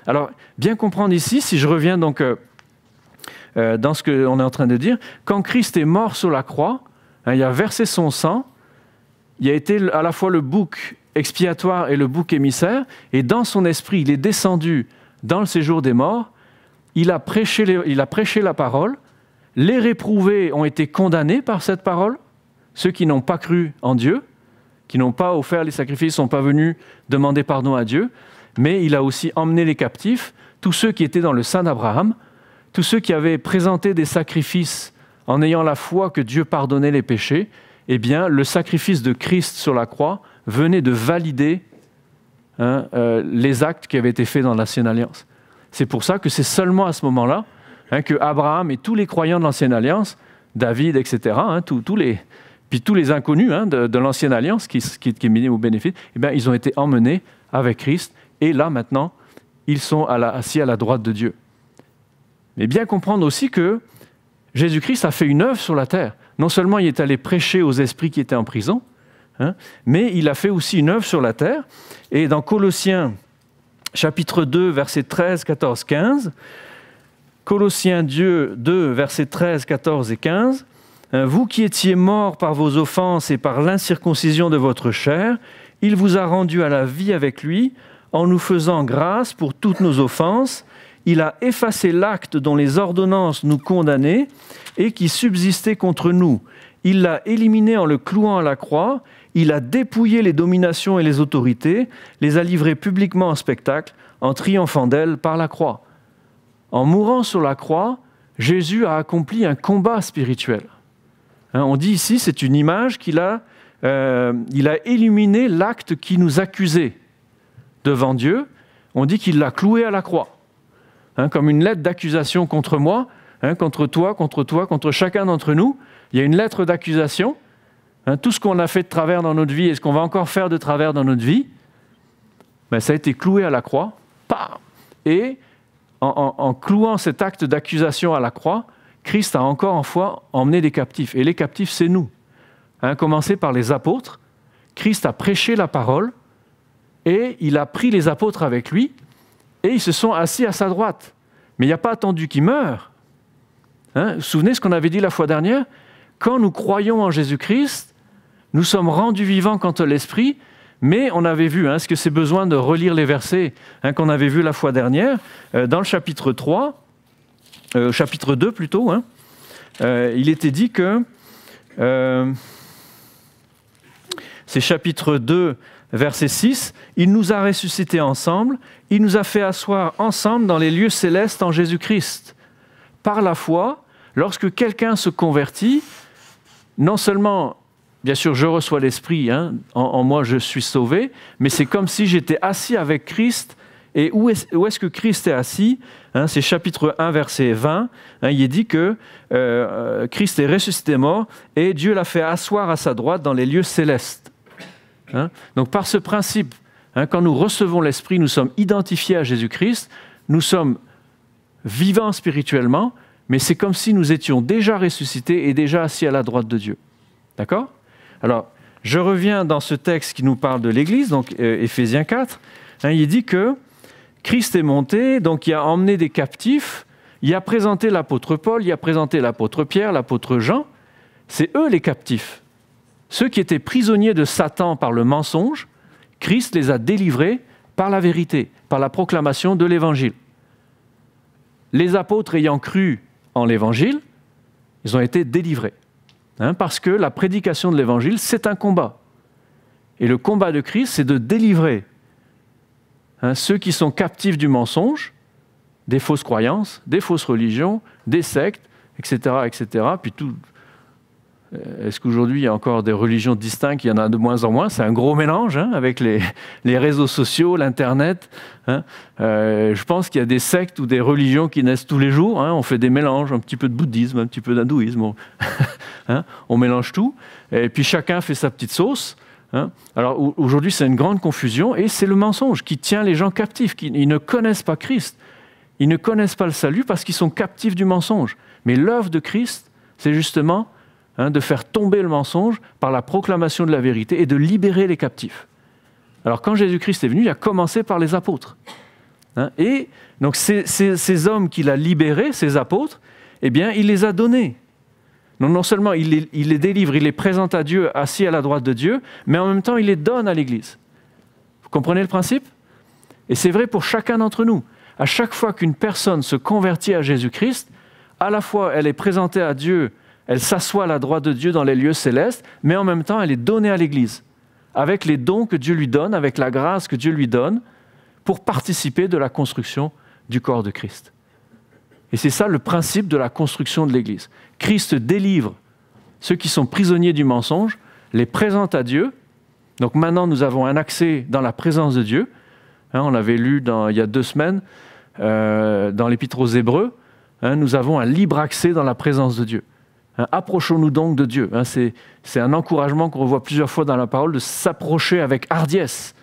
Speaker 1: Alors, bien comprendre ici, si je reviens donc euh, euh, dans ce qu'on est en train de dire, quand Christ est mort sur la croix, hein, il a versé son sang, il a été à la fois le bouc expiatoire et le bouc émissaire, et dans son esprit, il est descendu dans le séjour des morts, il a prêché, il a prêché la parole, les réprouvés ont été condamnés par cette parole, ceux qui n'ont pas cru en Dieu, qui n'ont pas offert les sacrifices, ne sont pas venus demander pardon à Dieu, mais il a aussi emmené les captifs, tous ceux qui étaient dans le sein d'Abraham, tous ceux qui avaient présenté des sacrifices en ayant la foi que Dieu pardonnait les péchés, eh bien, le sacrifice de Christ sur la croix venait de valider hein, euh, les actes qui avaient été faits dans l'ancienne alliance. C'est pour ça que c'est seulement à ce moment-là Hein, que Abraham et tous les croyants de l'Ancienne Alliance, David, etc., hein, les, puis tous les inconnus hein, de, l'Ancienne Alliance qui, qui, est au bénéfice, eh bien, ils ont été emmenés avec Christ, et là maintenant, ils sont à la, assis à la droite de Dieu. Mais bien comprendre aussi que Jésus-Christ a fait une œuvre sur la terre. Non seulement il est allé prêcher aux esprits qui étaient en prison, mais il a fait aussi une œuvre sur la terre. Et dans Colossiens chapitre 2, versets 13, 14, 15, Colossiens 2, versets 13, 14 et 15. Euh, vous qui étiez morts par vos offenses et par l'incirconcision de votre chair, il vous a rendu à la vie avec lui en nous faisant grâce pour toutes nos offenses. Il a effacé l'acte dont les ordonnances nous condamnaient et qui subsistait contre nous. Il l'a éliminé en le clouant à la croix. Il a dépouillé les dominations et les autorités, les a livrées publiquement en spectacle en triomphant d'elles par la croix. En mourant sur la croix, Jésus a accompli un combat spirituel. Hein, on dit ici, c'est une image qu'il a, euh, il a éliminé l'acte qui nous accusait devant Dieu. On dit qu'il l'a cloué à la croix, hein, comme une lettre d'accusation contre moi, hein, contre toi, contre toi, contre chacun d'entre nous. Il y a une lettre d'accusation. tout ce qu'on a fait de travers dans notre vie et ce qu'on va encore faire de travers dans notre vie, ben, ça a été cloué à la croix. et en, clouant cet acte d'accusation à la croix, Christ a encore une fois emmené des captifs. Et les captifs, c'est nous. Hein, commencé par les apôtres, Christ a prêché la parole et il a pris les apôtres avec lui et ils se sont assis à sa droite. Mais il n'y a pas attendu qu'ils meurent. Hein, vous vous souvenez ce qu'on avait dit la fois dernière Quand nous croyons en Jésus-Christ, nous sommes rendus vivants quant à l'Esprit mais on avait vu hein, ce que c'est besoin de relire les versets hein, qu'on avait vu la fois dernière, euh, dans le chapitre 3, euh, chapitre 2 plutôt, hein, euh, il était dit que c'est chapitre 2, verset 6, il nous a ressuscités ensemble, il nous a fait asseoir ensemble dans les lieux célestes en Jésus-Christ. Par la foi, lorsque quelqu'un se convertit, non seulement Bien sûr, je reçois l'Esprit, hein. en, moi je suis sauvé, mais c'est comme si j'étais assis avec Christ. Et où est-ce que Christ est assis hein? C'est chapitre 1, verset 20. Hein. il est dit que euh, euh, Christ est ressuscité mort et Dieu l'a fait asseoir à sa droite dans les lieux célestes. Donc par ce principe, quand nous recevons l'Esprit, nous sommes identifiés à Jésus-Christ, nous sommes vivants spirituellement, mais c'est comme si nous étions déjà ressuscités et déjà assis à la droite de Dieu. D'accord alors, je reviens dans ce texte qui nous parle de l'Église, donc ephésiens Éphésiens 4. Hein, il dit que Christ est monté, donc il a emmené des captifs, il a présenté l'apôtre Paul, il a présenté l'apôtre Pierre, l'apôtre Jean. C'est eux les captifs. Ceux qui étaient prisonniers de Satan par le mensonge, Christ les a délivrés par la vérité, par la proclamation de l'Évangile. Les apôtres ayant cru en l'Évangile, ils ont été délivrés. Hein, parce que la prédication de l'Évangile, c'est un combat. Et le combat de Christ, c'est de délivrer hein, ceux qui sont captifs du mensonge, des fausses croyances, des fausses religions, des sectes, etc. etc. Puis tout. Euh, est-ce qu'aujourd'hui il y a encore des religions distinctes Il y en a de moins en moins. C'est un gros mélange hein, avec les, réseaux sociaux, l'Internet. Euh, je pense qu'il y a des sectes ou des religions qui naissent tous les jours. On fait des mélanges, un petit peu de bouddhisme, un petit peu d'hindouisme. Hein. On mélange tout, et puis chacun fait sa petite sauce. Hein. Alors aujourd'hui, c'est une grande confusion, et c'est le mensonge qui tient les gens captifs, qui ils ne connaissent pas Christ. Ils ne connaissent pas le salut parce qu'ils sont captifs du mensonge. Mais l'œuvre de Christ, c'est justement hein, de faire tomber le mensonge par la proclamation de la vérité et de libérer les captifs. Alors quand Jésus-Christ est venu, il a commencé par les apôtres. et donc ces, ces hommes qu'il a libérés, ces apôtres, eh bien, il les a donnés non seulement il il les délivre, il les présente à Dieu assis à la droite de Dieu, mais en même temps il les donne à l'Église. Vous comprenez le principe Et c'est vrai pour chacun d'entre nous. À chaque fois qu'une personne se convertit à Jésus-Christ, à la fois elle est présentée à Dieu, elle s'assoit à la droite de Dieu dans les lieux célestes, mais en même temps elle est donnée à l'Église, avec les dons que Dieu lui donne, avec la grâce que Dieu lui donne, pour participer de la construction du corps de Christ. Et c'est ça le principe de la construction de l'Église. Christ délivre ceux qui sont prisonniers du mensonge, les présente à Dieu. Donc maintenant, nous avons un accès dans la présence de Dieu. Hein, on l'avait lu dans, il y a deux semaines euh, dans l'Épître aux Hébreux. Hein, nous avons un libre accès dans la présence de Dieu. Hein, approchons-nous donc de Dieu. C'est un encouragement qu'on revoit plusieurs fois dans la parole de s'approcher avec hardiesse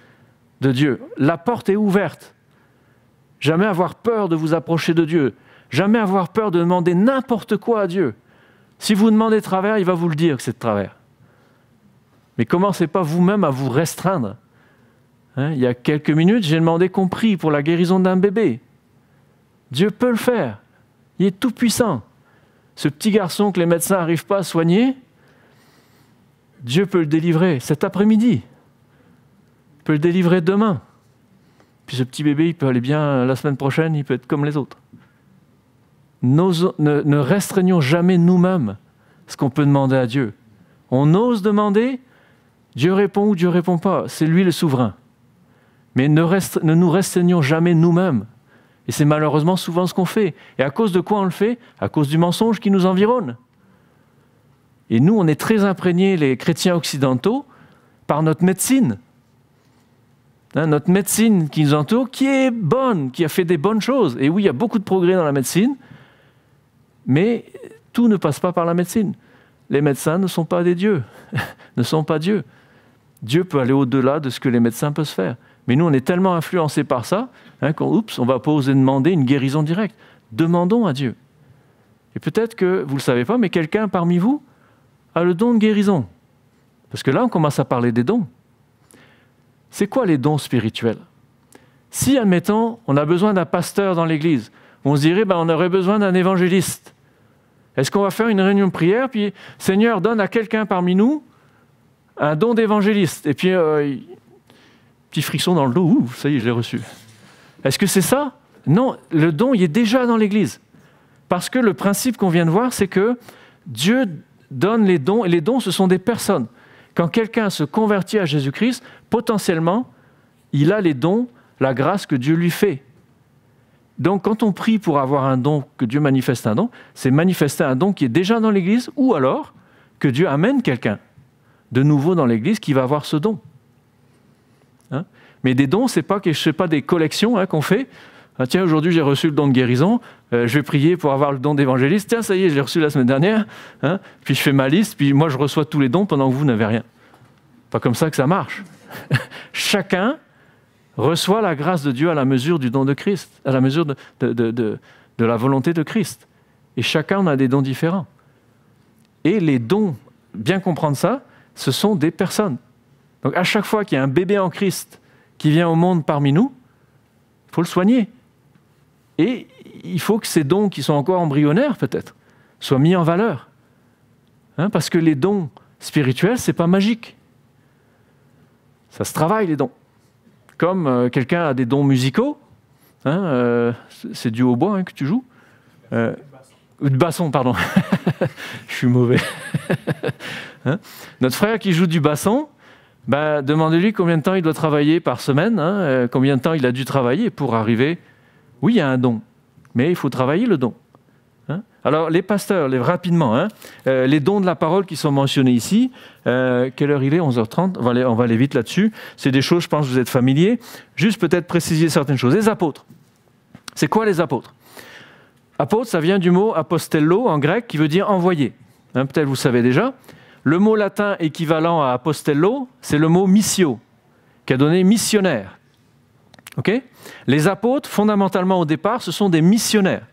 Speaker 1: de Dieu. La porte est ouverte. Jamais avoir peur de vous approcher de Dieu. Jamais avoir peur de demander n'importe quoi à Dieu. Si vous demandez travers, il va vous le dire que c'est de travers. Mais commencez pas vous-même à vous restreindre. Hein, il y a quelques minutes, j'ai demandé compris pour la guérison d'un bébé. Dieu peut le faire. Il est tout puissant. Ce petit garçon que les médecins n'arrivent pas à soigner, Dieu peut le délivrer cet après-midi. Il peut le délivrer demain. Puis ce petit bébé, il peut aller bien la semaine prochaine, il peut être comme les autres ne, restreignons jamais nous-mêmes ce qu'on peut demander à Dieu. On ose demander, Dieu répond ou Dieu répond pas. C'est lui le souverain. Mais ne, nous restreignons jamais nous-mêmes. Et c'est malheureusement souvent ce qu'on fait. Et à cause de quoi on le fait À cause du mensonge qui nous environne. Et nous, on est très imprégnés, les chrétiens occidentaux, par notre médecine. Hein, notre médecine qui nous entoure, qui est bonne, qui a fait des bonnes choses. Et oui, il y a beaucoup de progrès dans la médecine, mais tout ne passe pas par la médecine. Les médecins ne sont pas des dieux, ne sont pas Dieu. Dieu peut aller au-delà de ce que les médecins peuvent faire. Mais nous, on est tellement influencés par ça hein, qu'on on va poser oser demander une guérison directe. Demandons à Dieu. Et peut-être que vous ne le savez pas, mais quelqu'un parmi vous a le don de guérison. Parce que là, on commence à parler des dons. C'est quoi les dons spirituels Si, admettons, on a besoin d'un pasteur dans l'Église, on se dirait, ben, on aurait besoin d'un évangéliste. Est-ce qu'on va faire une réunion de prière, puis Seigneur, donne à quelqu'un parmi nous un don d'évangéliste Et puis, euh, petit frisson dans le dos, ça y est, je l'ai reçu. Est-ce que c'est ça Non, le don, il est déjà dans l'Église. Parce que le principe qu'on vient de voir, c'est que Dieu donne les dons, et les dons, ce sont des personnes. Quand quelqu'un se convertit à Jésus-Christ, potentiellement, il a les dons, la grâce que Dieu lui fait. Donc quand on prie pour avoir un don, que Dieu manifeste un don, c'est manifester un don qui est déjà dans l'Église, ou alors que Dieu amène quelqu'un de nouveau dans l'Église qui va avoir ce don. Hein? Mais des dons, ce n'est pas, pas, des collections hein, qu'on fait. Ah, tiens, aujourd'hui j'ai reçu le don de guérison, euh, je vais prier pour avoir le don d'évangéliste. Tiens, ça y est, j'ai reçu la semaine dernière. Hein. puis je fais ma liste, puis moi je reçois tous les dons pendant que vous n'avez rien. Pas comme ça que ça marche. Chacun reçoit la grâce de Dieu à la mesure du don de Christ, à la mesure de, de, la volonté de Christ. Et chacun a des dons différents. Et les dons, bien comprendre ça, ce sont des personnes. Donc à chaque fois qu'il y a un bébé en Christ qui vient au monde parmi nous, il faut le soigner. Et il faut que ces dons qui sont encore embryonnaires, peut-être, soient mis en valeur. Hein, parce que les dons spirituels, ce n'est pas magique. Ça se travaille, les dons comme euh, quelqu'un a des dons musicaux, hein, euh, c'est du hautbois bois hein, que tu joues, euh, de basson, pardon, je suis mauvais. Hein. Notre frère qui joue du basson, bah, demandez-lui combien de temps il doit travailler par semaine, euh, combien de temps il a dû travailler pour arriver. Oui, il y a un don, mais il faut travailler le don. Alors, les pasteurs, rapidement, hein, euh, les dons de la parole qui sont mentionnés ici, euh, quelle heure il est 11h30 on va, aller, va vite là-dessus. C'est des choses, je pense, que vous êtes familiers. Juste peut-être préciser certaines choses. Les apôtres. C'est quoi les apôtres Apôtre, ça vient du mot apostello en grec, qui veut dire envoyé. Hein, peut-être vous savez déjà. Le mot latin équivalent à apostello, c'est le mot missio, qui a donné missionnaire. OK les apôtres, fondamentalement au départ, ce sont des missionnaires.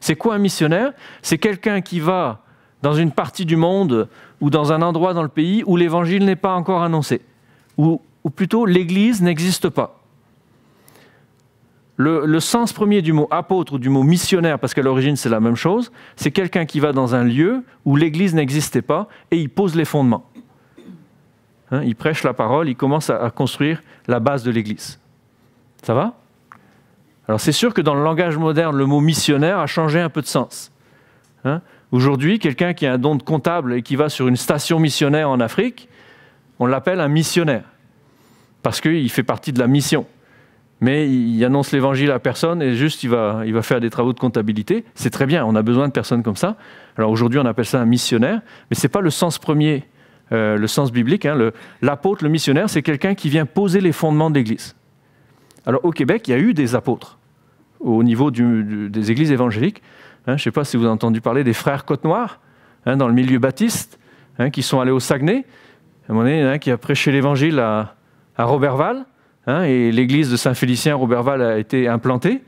Speaker 1: C'est quoi un missionnaire C'est quelqu'un qui va dans une partie du monde ou dans un endroit dans le pays où l'évangile n'est pas encore annoncé, ou, plutôt l'Église n'existe pas. Le, sens premier du mot apôtre ou du mot missionnaire, parce qu'à l'origine c'est la même chose, c'est quelqu'un qui va dans un lieu où l'Église n'existait pas et il pose les fondements. Hein, il prêche la parole, il commence à construire la base de l'Église. Ça va alors c'est sûr que dans le langage moderne, le mot missionnaire a changé un peu de sens. Hein. Aujourd'hui, quelqu'un qui a un don de comptable et qui va sur une station missionnaire en Afrique, on l'appelle un missionnaire, parce qu'il fait partie de la mission. Mais il annonce l'évangile à personne et juste il va, faire des travaux de comptabilité. C'est très bien, on a besoin de personnes comme ça. Alors aujourd'hui, on appelle ça un missionnaire, mais ce n'est pas le sens premier, euh, le sens biblique. Hein. L'apôtre, le missionnaire, c'est quelqu'un qui vient poser les fondements de l'Église. Alors au Québec, il y a eu des apôtres au niveau des églises évangéliques. Hein, je ne sais pas si vous avez entendu parler des frères Côte-Noire, hein, dans le milieu baptiste, hein, qui sont allés au Saguenay. un qui a prêché l'évangile à, à et l'église de Saint-Félicien à Robertval a été implantée.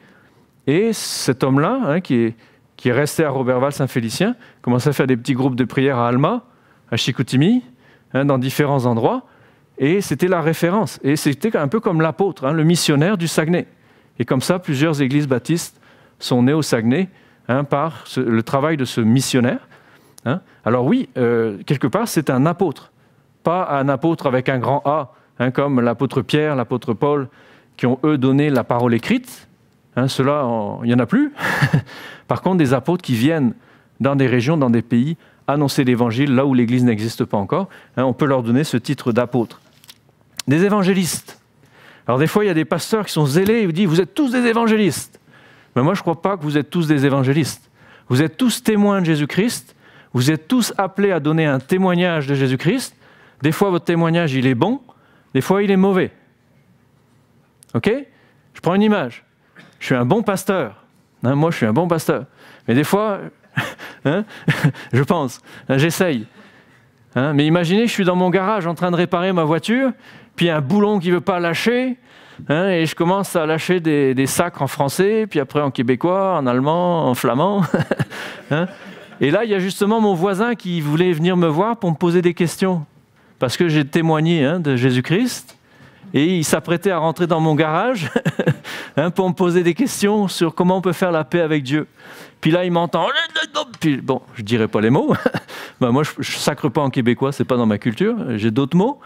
Speaker 1: Et cet homme-là, qui est, resté à robertval Saint-Félicien, commençait à faire des petits groupes de prière à Alma, à Chicoutimi, dans différents endroits. Et c'était la référence. Et c'était un peu comme l'apôtre, hein, le missionnaire du Saguenay. Et comme ça, plusieurs églises baptistes sont nées au Saguenay hein, par le travail de ce missionnaire. Hein. Alors oui, euh, quelque part, c'est un apôtre. Pas un apôtre avec un grand A, comme l'apôtre Pierre, l'apôtre Paul, qui ont, eux, donné la parole écrite. Cela, il n'y en a plus. par contre, des apôtres qui viennent dans des régions, dans des pays, annoncer l'Évangile là où l'Église n'existe pas encore. on peut leur donner ce titre d'apôtre des évangélistes. Alors des fois, il y a des pasteurs qui sont zélés et vous disent, vous êtes tous des évangélistes. Mais moi, je ne crois pas que vous êtes tous des évangélistes. Vous êtes tous témoins de Jésus-Christ, vous êtes tous appelés à donner un témoignage de Jésus-Christ. Des fois, votre témoignage, il est bon, des fois, il est mauvais. OK Je prends une image. Je suis un bon pasteur. Hein, moi, je suis un bon pasteur. Mais des fois, hein, je pense, hein, j'essaye. mais imaginez, je suis dans mon garage en train de réparer ma voiture puis un boulon qui ne veut pas lâcher. Hein, et je commence à lâcher des, sacres en français, puis après en québécois, en allemand, en flamand. Hein. et là, il y a justement mon voisin qui voulait venir me voir pour me poser des questions. Parce que j'ai témoigné hein, de Jésus-Christ. Et il s'apprêtait à rentrer dans mon garage pour me poser des questions sur comment on peut faire la paix avec Dieu. Puis là, il m'entend. bon, je dirai pas les mots. Bah, moi, je, ne sacre pas en québécois, c'est pas dans ma culture. J'ai d'autres mots.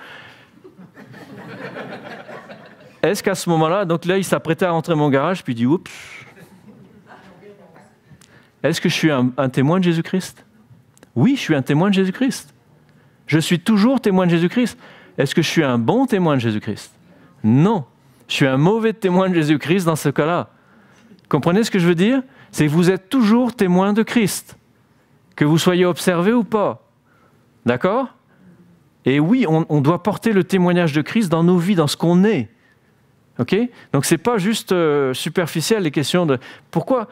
Speaker 1: Est-ce qu'à ce, moment-là, donc là, il s'apprêtait à rentrer mon garage, puis il dit Oups Est-ce que je suis un, témoin de Jésus-Christ Oui, je suis un témoin de Jésus-Christ. Je suis toujours témoin de Jésus-Christ. Est-ce que je suis un bon témoin de Jésus-Christ Non, je suis un mauvais témoin de Jésus-Christ dans ce cas-là. Comprenez ce que je veux dire C'est que vous êtes toujours témoin de Christ, que vous soyez observé ou pas. D'accord Et oui, on, on, doit porter le témoignage de Christ dans nos vies, dans ce qu'on est. Donc ce n'est pas juste euh, superficiel les questions de pourquoi,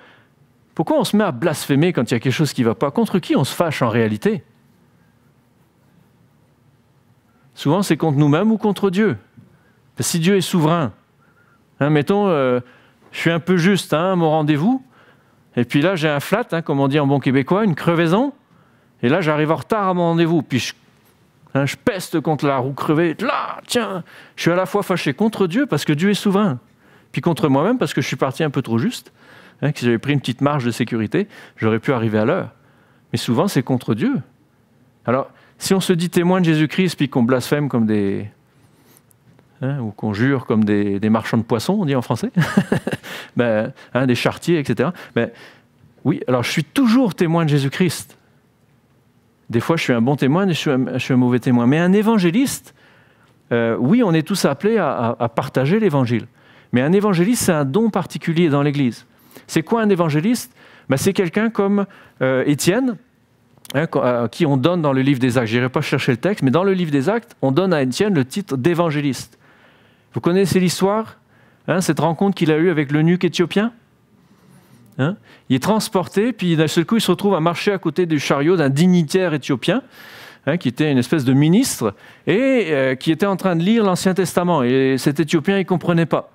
Speaker 1: pourquoi on se met à blasphémer quand il y a quelque chose qui ne va pas Contre qui on se fâche en réalité Souvent c'est contre nous-mêmes ou contre Dieu. si Dieu est souverain, hein, mettons, euh, je suis un peu juste hein, mon rendez-vous, et puis là j'ai un flat, hein, comme on dit en bon québécois, une crevaison, et là j'arrive en retard à mon rendez-vous, puis je Hein, je peste contre la roue crevée. Là, tiens, je suis à la fois fâché contre Dieu parce que Dieu est souverain, puis contre moi-même parce que je suis parti un peu trop juste. Hein, que si j'avais pris une petite marge de sécurité, j'aurais pu arriver à l'heure. Mais souvent, c'est contre Dieu. Alors, si on se dit témoin de Jésus-Christ, puis qu'on blasphème comme des. Hein, ou qu'on jure comme des, marchands de poissons, on dit en français, ben, hein, des chartiers, etc. Mais ben, oui, alors je suis toujours témoin de Jésus-Christ. Des fois, je suis un bon témoin, je suis je suis un mauvais témoin. Mais un évangéliste, euh, oui, on est tous appelés à, partager l'évangile. Mais un évangéliste, c'est un don particulier dans l'Église. C'est quoi un évangéliste ben, C'est quelqu'un comme euh, Étienne, hein, euh, qui on donne dans le livre des Actes. Je n'irai pas chercher le texte, mais dans le livre des Actes, on donne à Étienne le titre d'évangéliste. Vous connaissez l'histoire, hein, cette rencontre qu'il a eue avec l'eunuque éthiopien Hein. il est transporté, puis d'un seul coup, il se retrouve à marcher à côté du chariot d'un dignitaire éthiopien, hein, qui était une espèce de ministre, et euh, qui était en train de lire l'Ancien Testament. Et cet Éthiopien, il ne comprenait pas.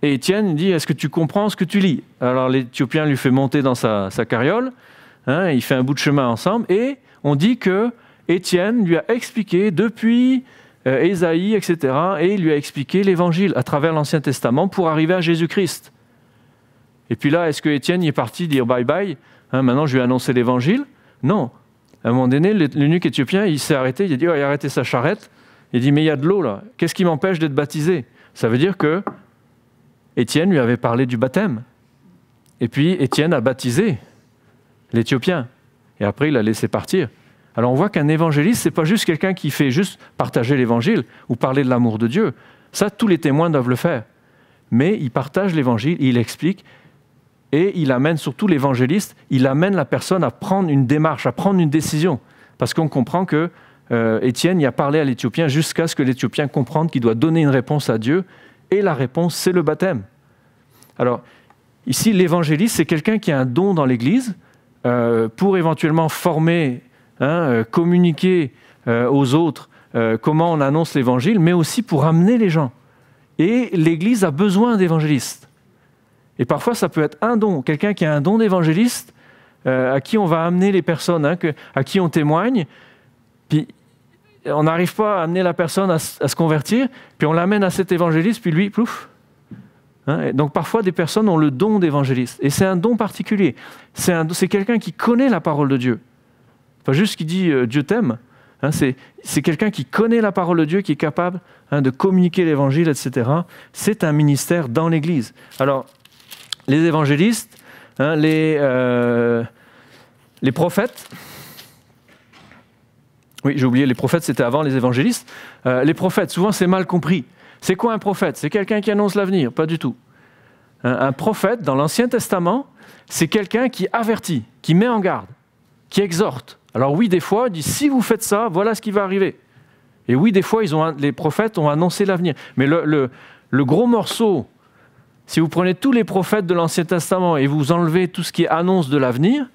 Speaker 1: Et Étienne dit, est-ce que tu comprends ce que tu lis Alors l'Éthiopien lui fait monter dans sa, carriole, hein, il fait un bout de chemin ensemble, et on dit que Étienne lui a expliqué depuis Esaïe, euh, etc., et il lui a expliqué l'Évangile à travers l'Ancien Testament pour arriver à Jésus-Christ. Et puis là, est-ce que Étienne est parti dire bye bye hein, Maintenant, je vais annoncer l'évangile Non. À un moment donné, l'eunuque éthiopien, il s'est arrêté, il a dit oh, il a arrêté sa charrette. Il dit mais il y a de l'eau là. Qu'est-ce qui m'empêche d'être baptisé Ça veut dire que Étienne lui avait parlé du baptême. Et puis Étienne a baptisé l'Éthiopien. Et après, il l'a laissé partir. Alors on voit qu'un évangéliste, c'est pas juste quelqu'un qui fait juste partager l'évangile ou parler de l'amour de Dieu. Ça, tous les témoins doivent le faire. Mais il partage l'évangile, il explique, et il amène surtout l'évangéliste, il amène la personne à prendre une démarche, à prendre une décision. Parce qu'on comprend que euh, Étienne y a parlé à l'Éthiopien jusqu'à ce que l'Éthiopien comprenne qu'il doit donner une réponse à Dieu. Et la réponse, c'est le baptême. Alors, ici, l'évangéliste, c'est quelqu'un qui a un don dans l'Église euh, pour éventuellement former, hein, euh, communiquer aux autres comment on annonce l'Évangile, mais aussi pour amener les gens. Et l'Église a besoin d'évangélistes. Et parfois, ça peut être un don, quelqu'un qui a un don d'évangéliste, euh, à qui on va amener les personnes, hein, que, à qui on témoigne, puis on n'arrive pas à amener la personne à, se convertir, puis on l'amène à cet évangéliste, puis lui, plouf. Hein. donc parfois, des personnes ont le don d'évangéliste, et c'est un don particulier. C'est quelqu'un qui connaît la parole de Dieu. Pas juste qui dit euh, Dieu t'aime. Hein, c'est quelqu'un qui connaît la parole de Dieu, qui est capable de communiquer l'évangile, etc. C'est un ministère dans l'Église. Alors, les évangélistes, hein, euh, les, prophètes. Oui, j'ai oublié, les prophètes, c'était avant les évangélistes. Euh, les prophètes, souvent c'est mal compris. C'est quoi un prophète C'est quelqu'un qui annonce l'avenir, pas du tout. Un, prophète, dans l'Ancien Testament, c'est quelqu'un qui avertit, qui met en garde, qui exhorte. Alors oui, des fois, il dit, si vous faites ça, voilà ce qui va arriver. Et oui, des fois, ils ont, les prophètes ont annoncé l'avenir. Mais le gros morceau si vous prenez tous les prophètes de l'Ancien Testament et vous enlevez tout ce qui annonce de l'avenir,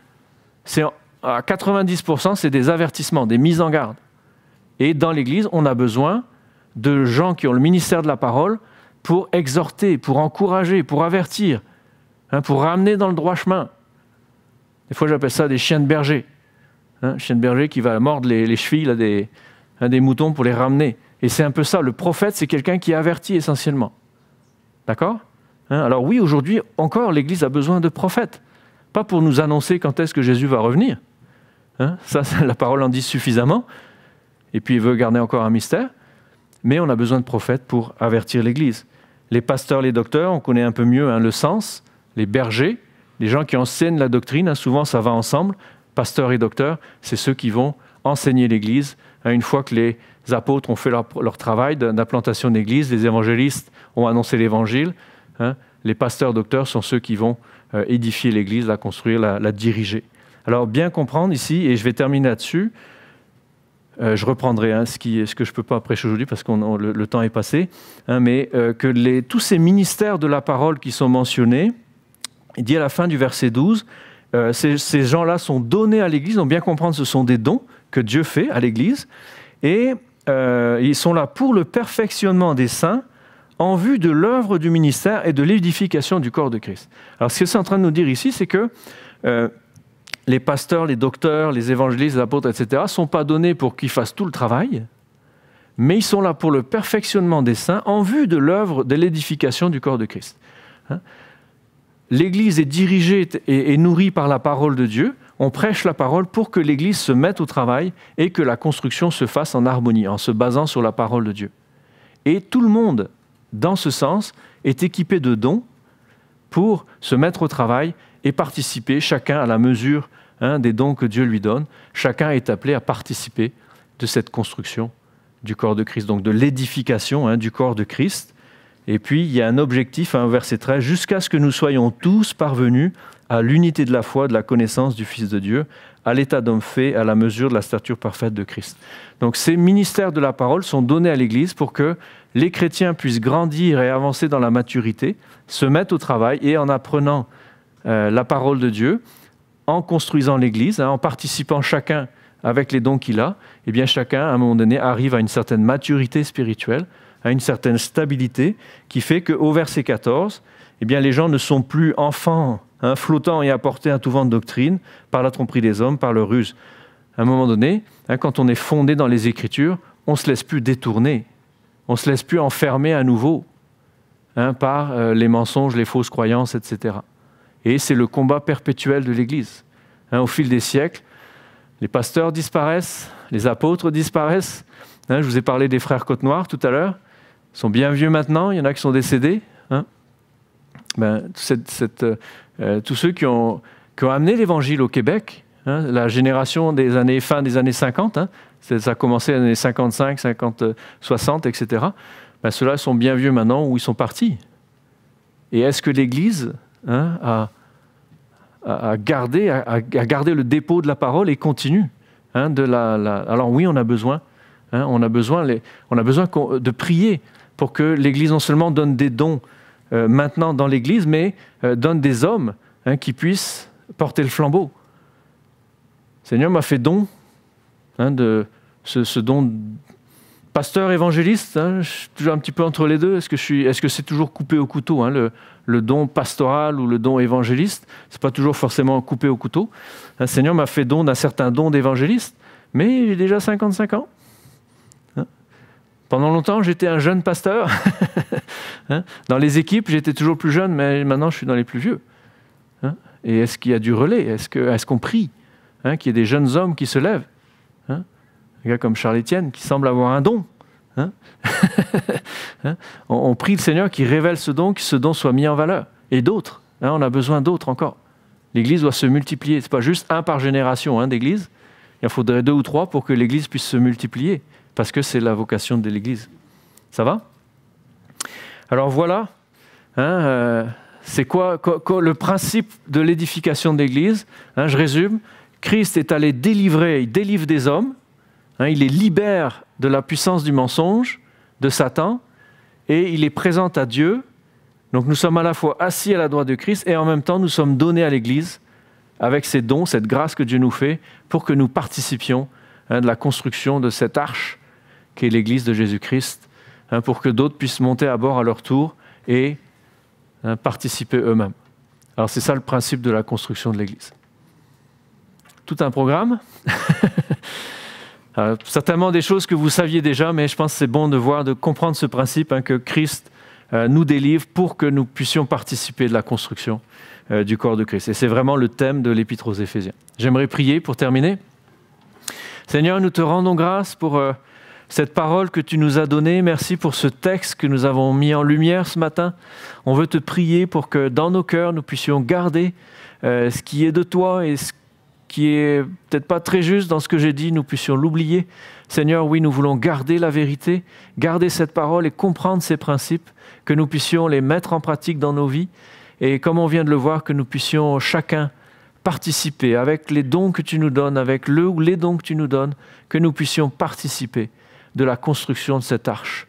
Speaker 1: c'est à 90% c'est des avertissements, des mises en garde. Et dans l'Église, on a besoin de gens qui ont le ministère de la parole pour exhorter, pour encourager, pour avertir, hein, pour ramener dans le droit chemin. Des fois, j'appelle ça des chiens de berger. Hein, chien de berger qui va mordre les, chevilles des moutons pour les ramener. Et c'est un peu ça. Le prophète, c'est quelqu'un qui avertit essentiellement. D'accord Hein, alors oui, aujourd'hui encore, l'Église a besoin de prophètes, pas pour nous annoncer quand est-ce que Jésus va revenir. Hein, ça, la parole en dit suffisamment, et puis il veut garder encore un mystère, mais on a besoin de prophètes pour avertir l'Église. Les pasteurs, les docteurs, on connaît un peu mieux hein, le sens, les bergers, les gens qui enseignent la doctrine, souvent ça va ensemble, pasteurs et docteurs, c'est ceux qui vont enseigner l'Église. une fois que les apôtres ont fait leur, leur travail d'implantation d'Église, les évangélistes ont annoncé l'Évangile, Hein. Les pasteurs docteurs sont ceux qui vont euh, édifier l'Église, la construire, la, diriger. Alors bien comprendre ici, et je vais terminer là-dessus, euh, je reprendrai hein, ce, que je ne peux pas prêcher aujourd'hui parce que le, temps est passé, hein, mais euh, que tous ces ministères de la parole qui sont mentionnés, il dit à la fin du verset 12, ces, gens-là sont donnés à l'Église, donc bien comprendre ce sont des dons que Dieu fait à l'Église, et ils sont là pour le perfectionnement des saints, en vue de l'œuvre du ministère et de l'édification du corps de Christ. Alors ce que c'est en train de nous dire ici, c'est que euh, les pasteurs, les docteurs, les évangélistes, les apôtres, etc., ne sont pas donnés pour qu'ils fassent tout le travail, mais ils sont là pour le perfectionnement des saints en vue de l'œuvre de l'édification du corps de Christ. Hein? L'Église est dirigée et, nourrie par la parole de Dieu. On prêche la parole pour que l'Église se mette au travail et que la construction se fasse en harmonie, en se basant sur la parole de Dieu. Et tout le monde dans ce sens, est équipé de dons pour se mettre au travail et participer, chacun à la mesure hein, des dons que Dieu lui donne, chacun est appelé à participer de cette construction du corps de Christ, donc de l'édification hein, du corps de Christ. Et puis, il y a un objectif, hein, verset 13, jusqu'à ce que nous soyons tous parvenus à l'unité de la foi, de la connaissance du Fils de Dieu, à l'état d'homme fait, à la mesure de la stature parfaite de Christ. Donc ces ministères de la parole sont donnés à l'Église pour que les chrétiens puissent grandir et avancer dans la maturité, se mettre au travail et en apprenant euh, la parole de Dieu, en construisant l'Église, hein, en participant chacun avec les dons qu'il a, et eh bien chacun, à un moment donné, arrive à une certaine maturité spirituelle, à une certaine stabilité, qui fait qu'au verset 14, eh bien les gens ne sont plus enfants Hein, flottant et apporté un tout vent de doctrine, par la tromperie des hommes, par le ruse. À un moment donné, hein, quand on est fondé dans les Écritures, on ne se laisse plus détourner, on ne se laisse plus enfermer à nouveau hein, par euh, les mensonges, les fausses croyances, etc. Et c'est le combat perpétuel de l'Église. au fil des siècles, les pasteurs disparaissent, les apôtres disparaissent. je vous ai parlé des frères Côte-Noire tout à l'heure. Ils sont bien vieux maintenant, il y en a qui sont décédés. Ben, euh, euh, tous ceux qui ont, amené l'Évangile au Québec, hein, la génération des années fin des années 50, hein, ça a commencé les années 55, 50, 60, etc. Ben, Ceux-là sont bien vieux maintenant où ils sont partis. Et est-ce que l'Église hein, a, gardé, a, le dépôt de la parole et continue Alors oui, on a besoin, on a besoin, on a besoin de prier pour que l'Église non seulement donne des dons, euh, maintenant dans l'Église, mais euh, donne des hommes hein, qui puissent porter le flambeau. Seigneur m'a fait don hein, de ce, don pasteur évangéliste. Hein, je suis toujours un petit peu entre les deux. Est-ce que c'est -ce c'est toujours coupé au couteau, le, don pastoral ou le don évangéliste C'est pas toujours forcément coupé au couteau. Le Seigneur m'a fait don d'un certain don d'évangéliste, mais j'ai déjà 55 ans. Pendant longtemps, j'étais un jeune pasteur. Hein. Dans les équipes, j'étais toujours plus jeune, mais maintenant je suis dans les plus vieux. Hein. Et est-ce qu'il y a du relais Est-ce qu'on est prie hein, Qu'il y ait des jeunes hommes qui se lèvent Un gars comme Charles Etienne qui semble avoir un don. on, on, prie le Seigneur qui révèle ce don, que ce don soit mis en valeur. Et d'autres. on a besoin d'autres encore. L'Église doit se multiplier. Ce n'est pas juste un par génération d'Église. Il faudrait deux ou trois pour que l'Église puisse se multiplier, parce que c'est la vocation de l'Église. Ça va alors voilà, hein, euh, c'est quoi, le principe de l'édification de l'Église hein, Je résume, Christ est allé délivrer, il délivre des hommes, hein, il les libère de la puissance du mensonge, de Satan, et il les présente à Dieu. Donc nous sommes à la fois assis à la droite de Christ et en même temps nous sommes donnés à l'Église avec ses dons, cette grâce que Dieu nous fait pour que nous participions de la construction de cette arche qui est l'Église de Jésus-Christ Hein, pour que d'autres puissent monter à bord à leur tour et hein, participer eux-mêmes. Alors c'est ça le principe de la construction de l'Église. Tout un programme. Euh, certainement des choses que vous saviez déjà, mais je pense que c'est bon de voir, de comprendre ce principe hein, que Christ euh, nous délivre pour que nous puissions participer de la construction euh, du corps de Christ. Et c'est vraiment le thème de l'Épître aux Éphésiens. J'aimerais prier pour terminer. Seigneur, nous te rendons grâce pour cette parole que tu nous as donnée. Merci pour ce texte que nous avons mis en lumière ce matin. On veut te prier pour que dans nos cœurs, nous puissions garder euh, ce qui est de toi et ce qui est peut-être pas très juste dans ce que j'ai dit, nous puissions l'oublier. Seigneur, oui, nous voulons garder la vérité, garder cette parole et comprendre ces principes, que nous puissions les mettre en pratique dans nos vies et comme on vient de le voir, que nous puissions chacun participer avec les dons que tu nous donnes, avec le ou les dons que tu nous donnes, que nous puissions participer de la construction de cette arche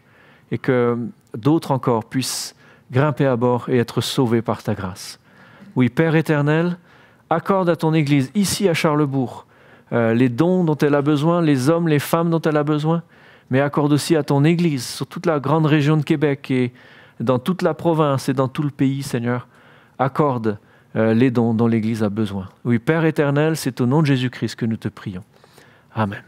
Speaker 1: et que d'autres encore puissent grimper à bord et être sauvés par ta grâce. Oui, Père éternel, accorde à ton Église, ici à Charlebourg, euh, les dons dont elle a besoin, les hommes, les femmes dont elle a besoin, mais accorde aussi à ton Église sur toute la grande région de Québec et dans toute la province et dans tout le pays, Seigneur, accorde euh, les dons dont l'Église a besoin. Oui, Père éternel, c'est au nom de Jésus-Christ que nous te prions. Amen.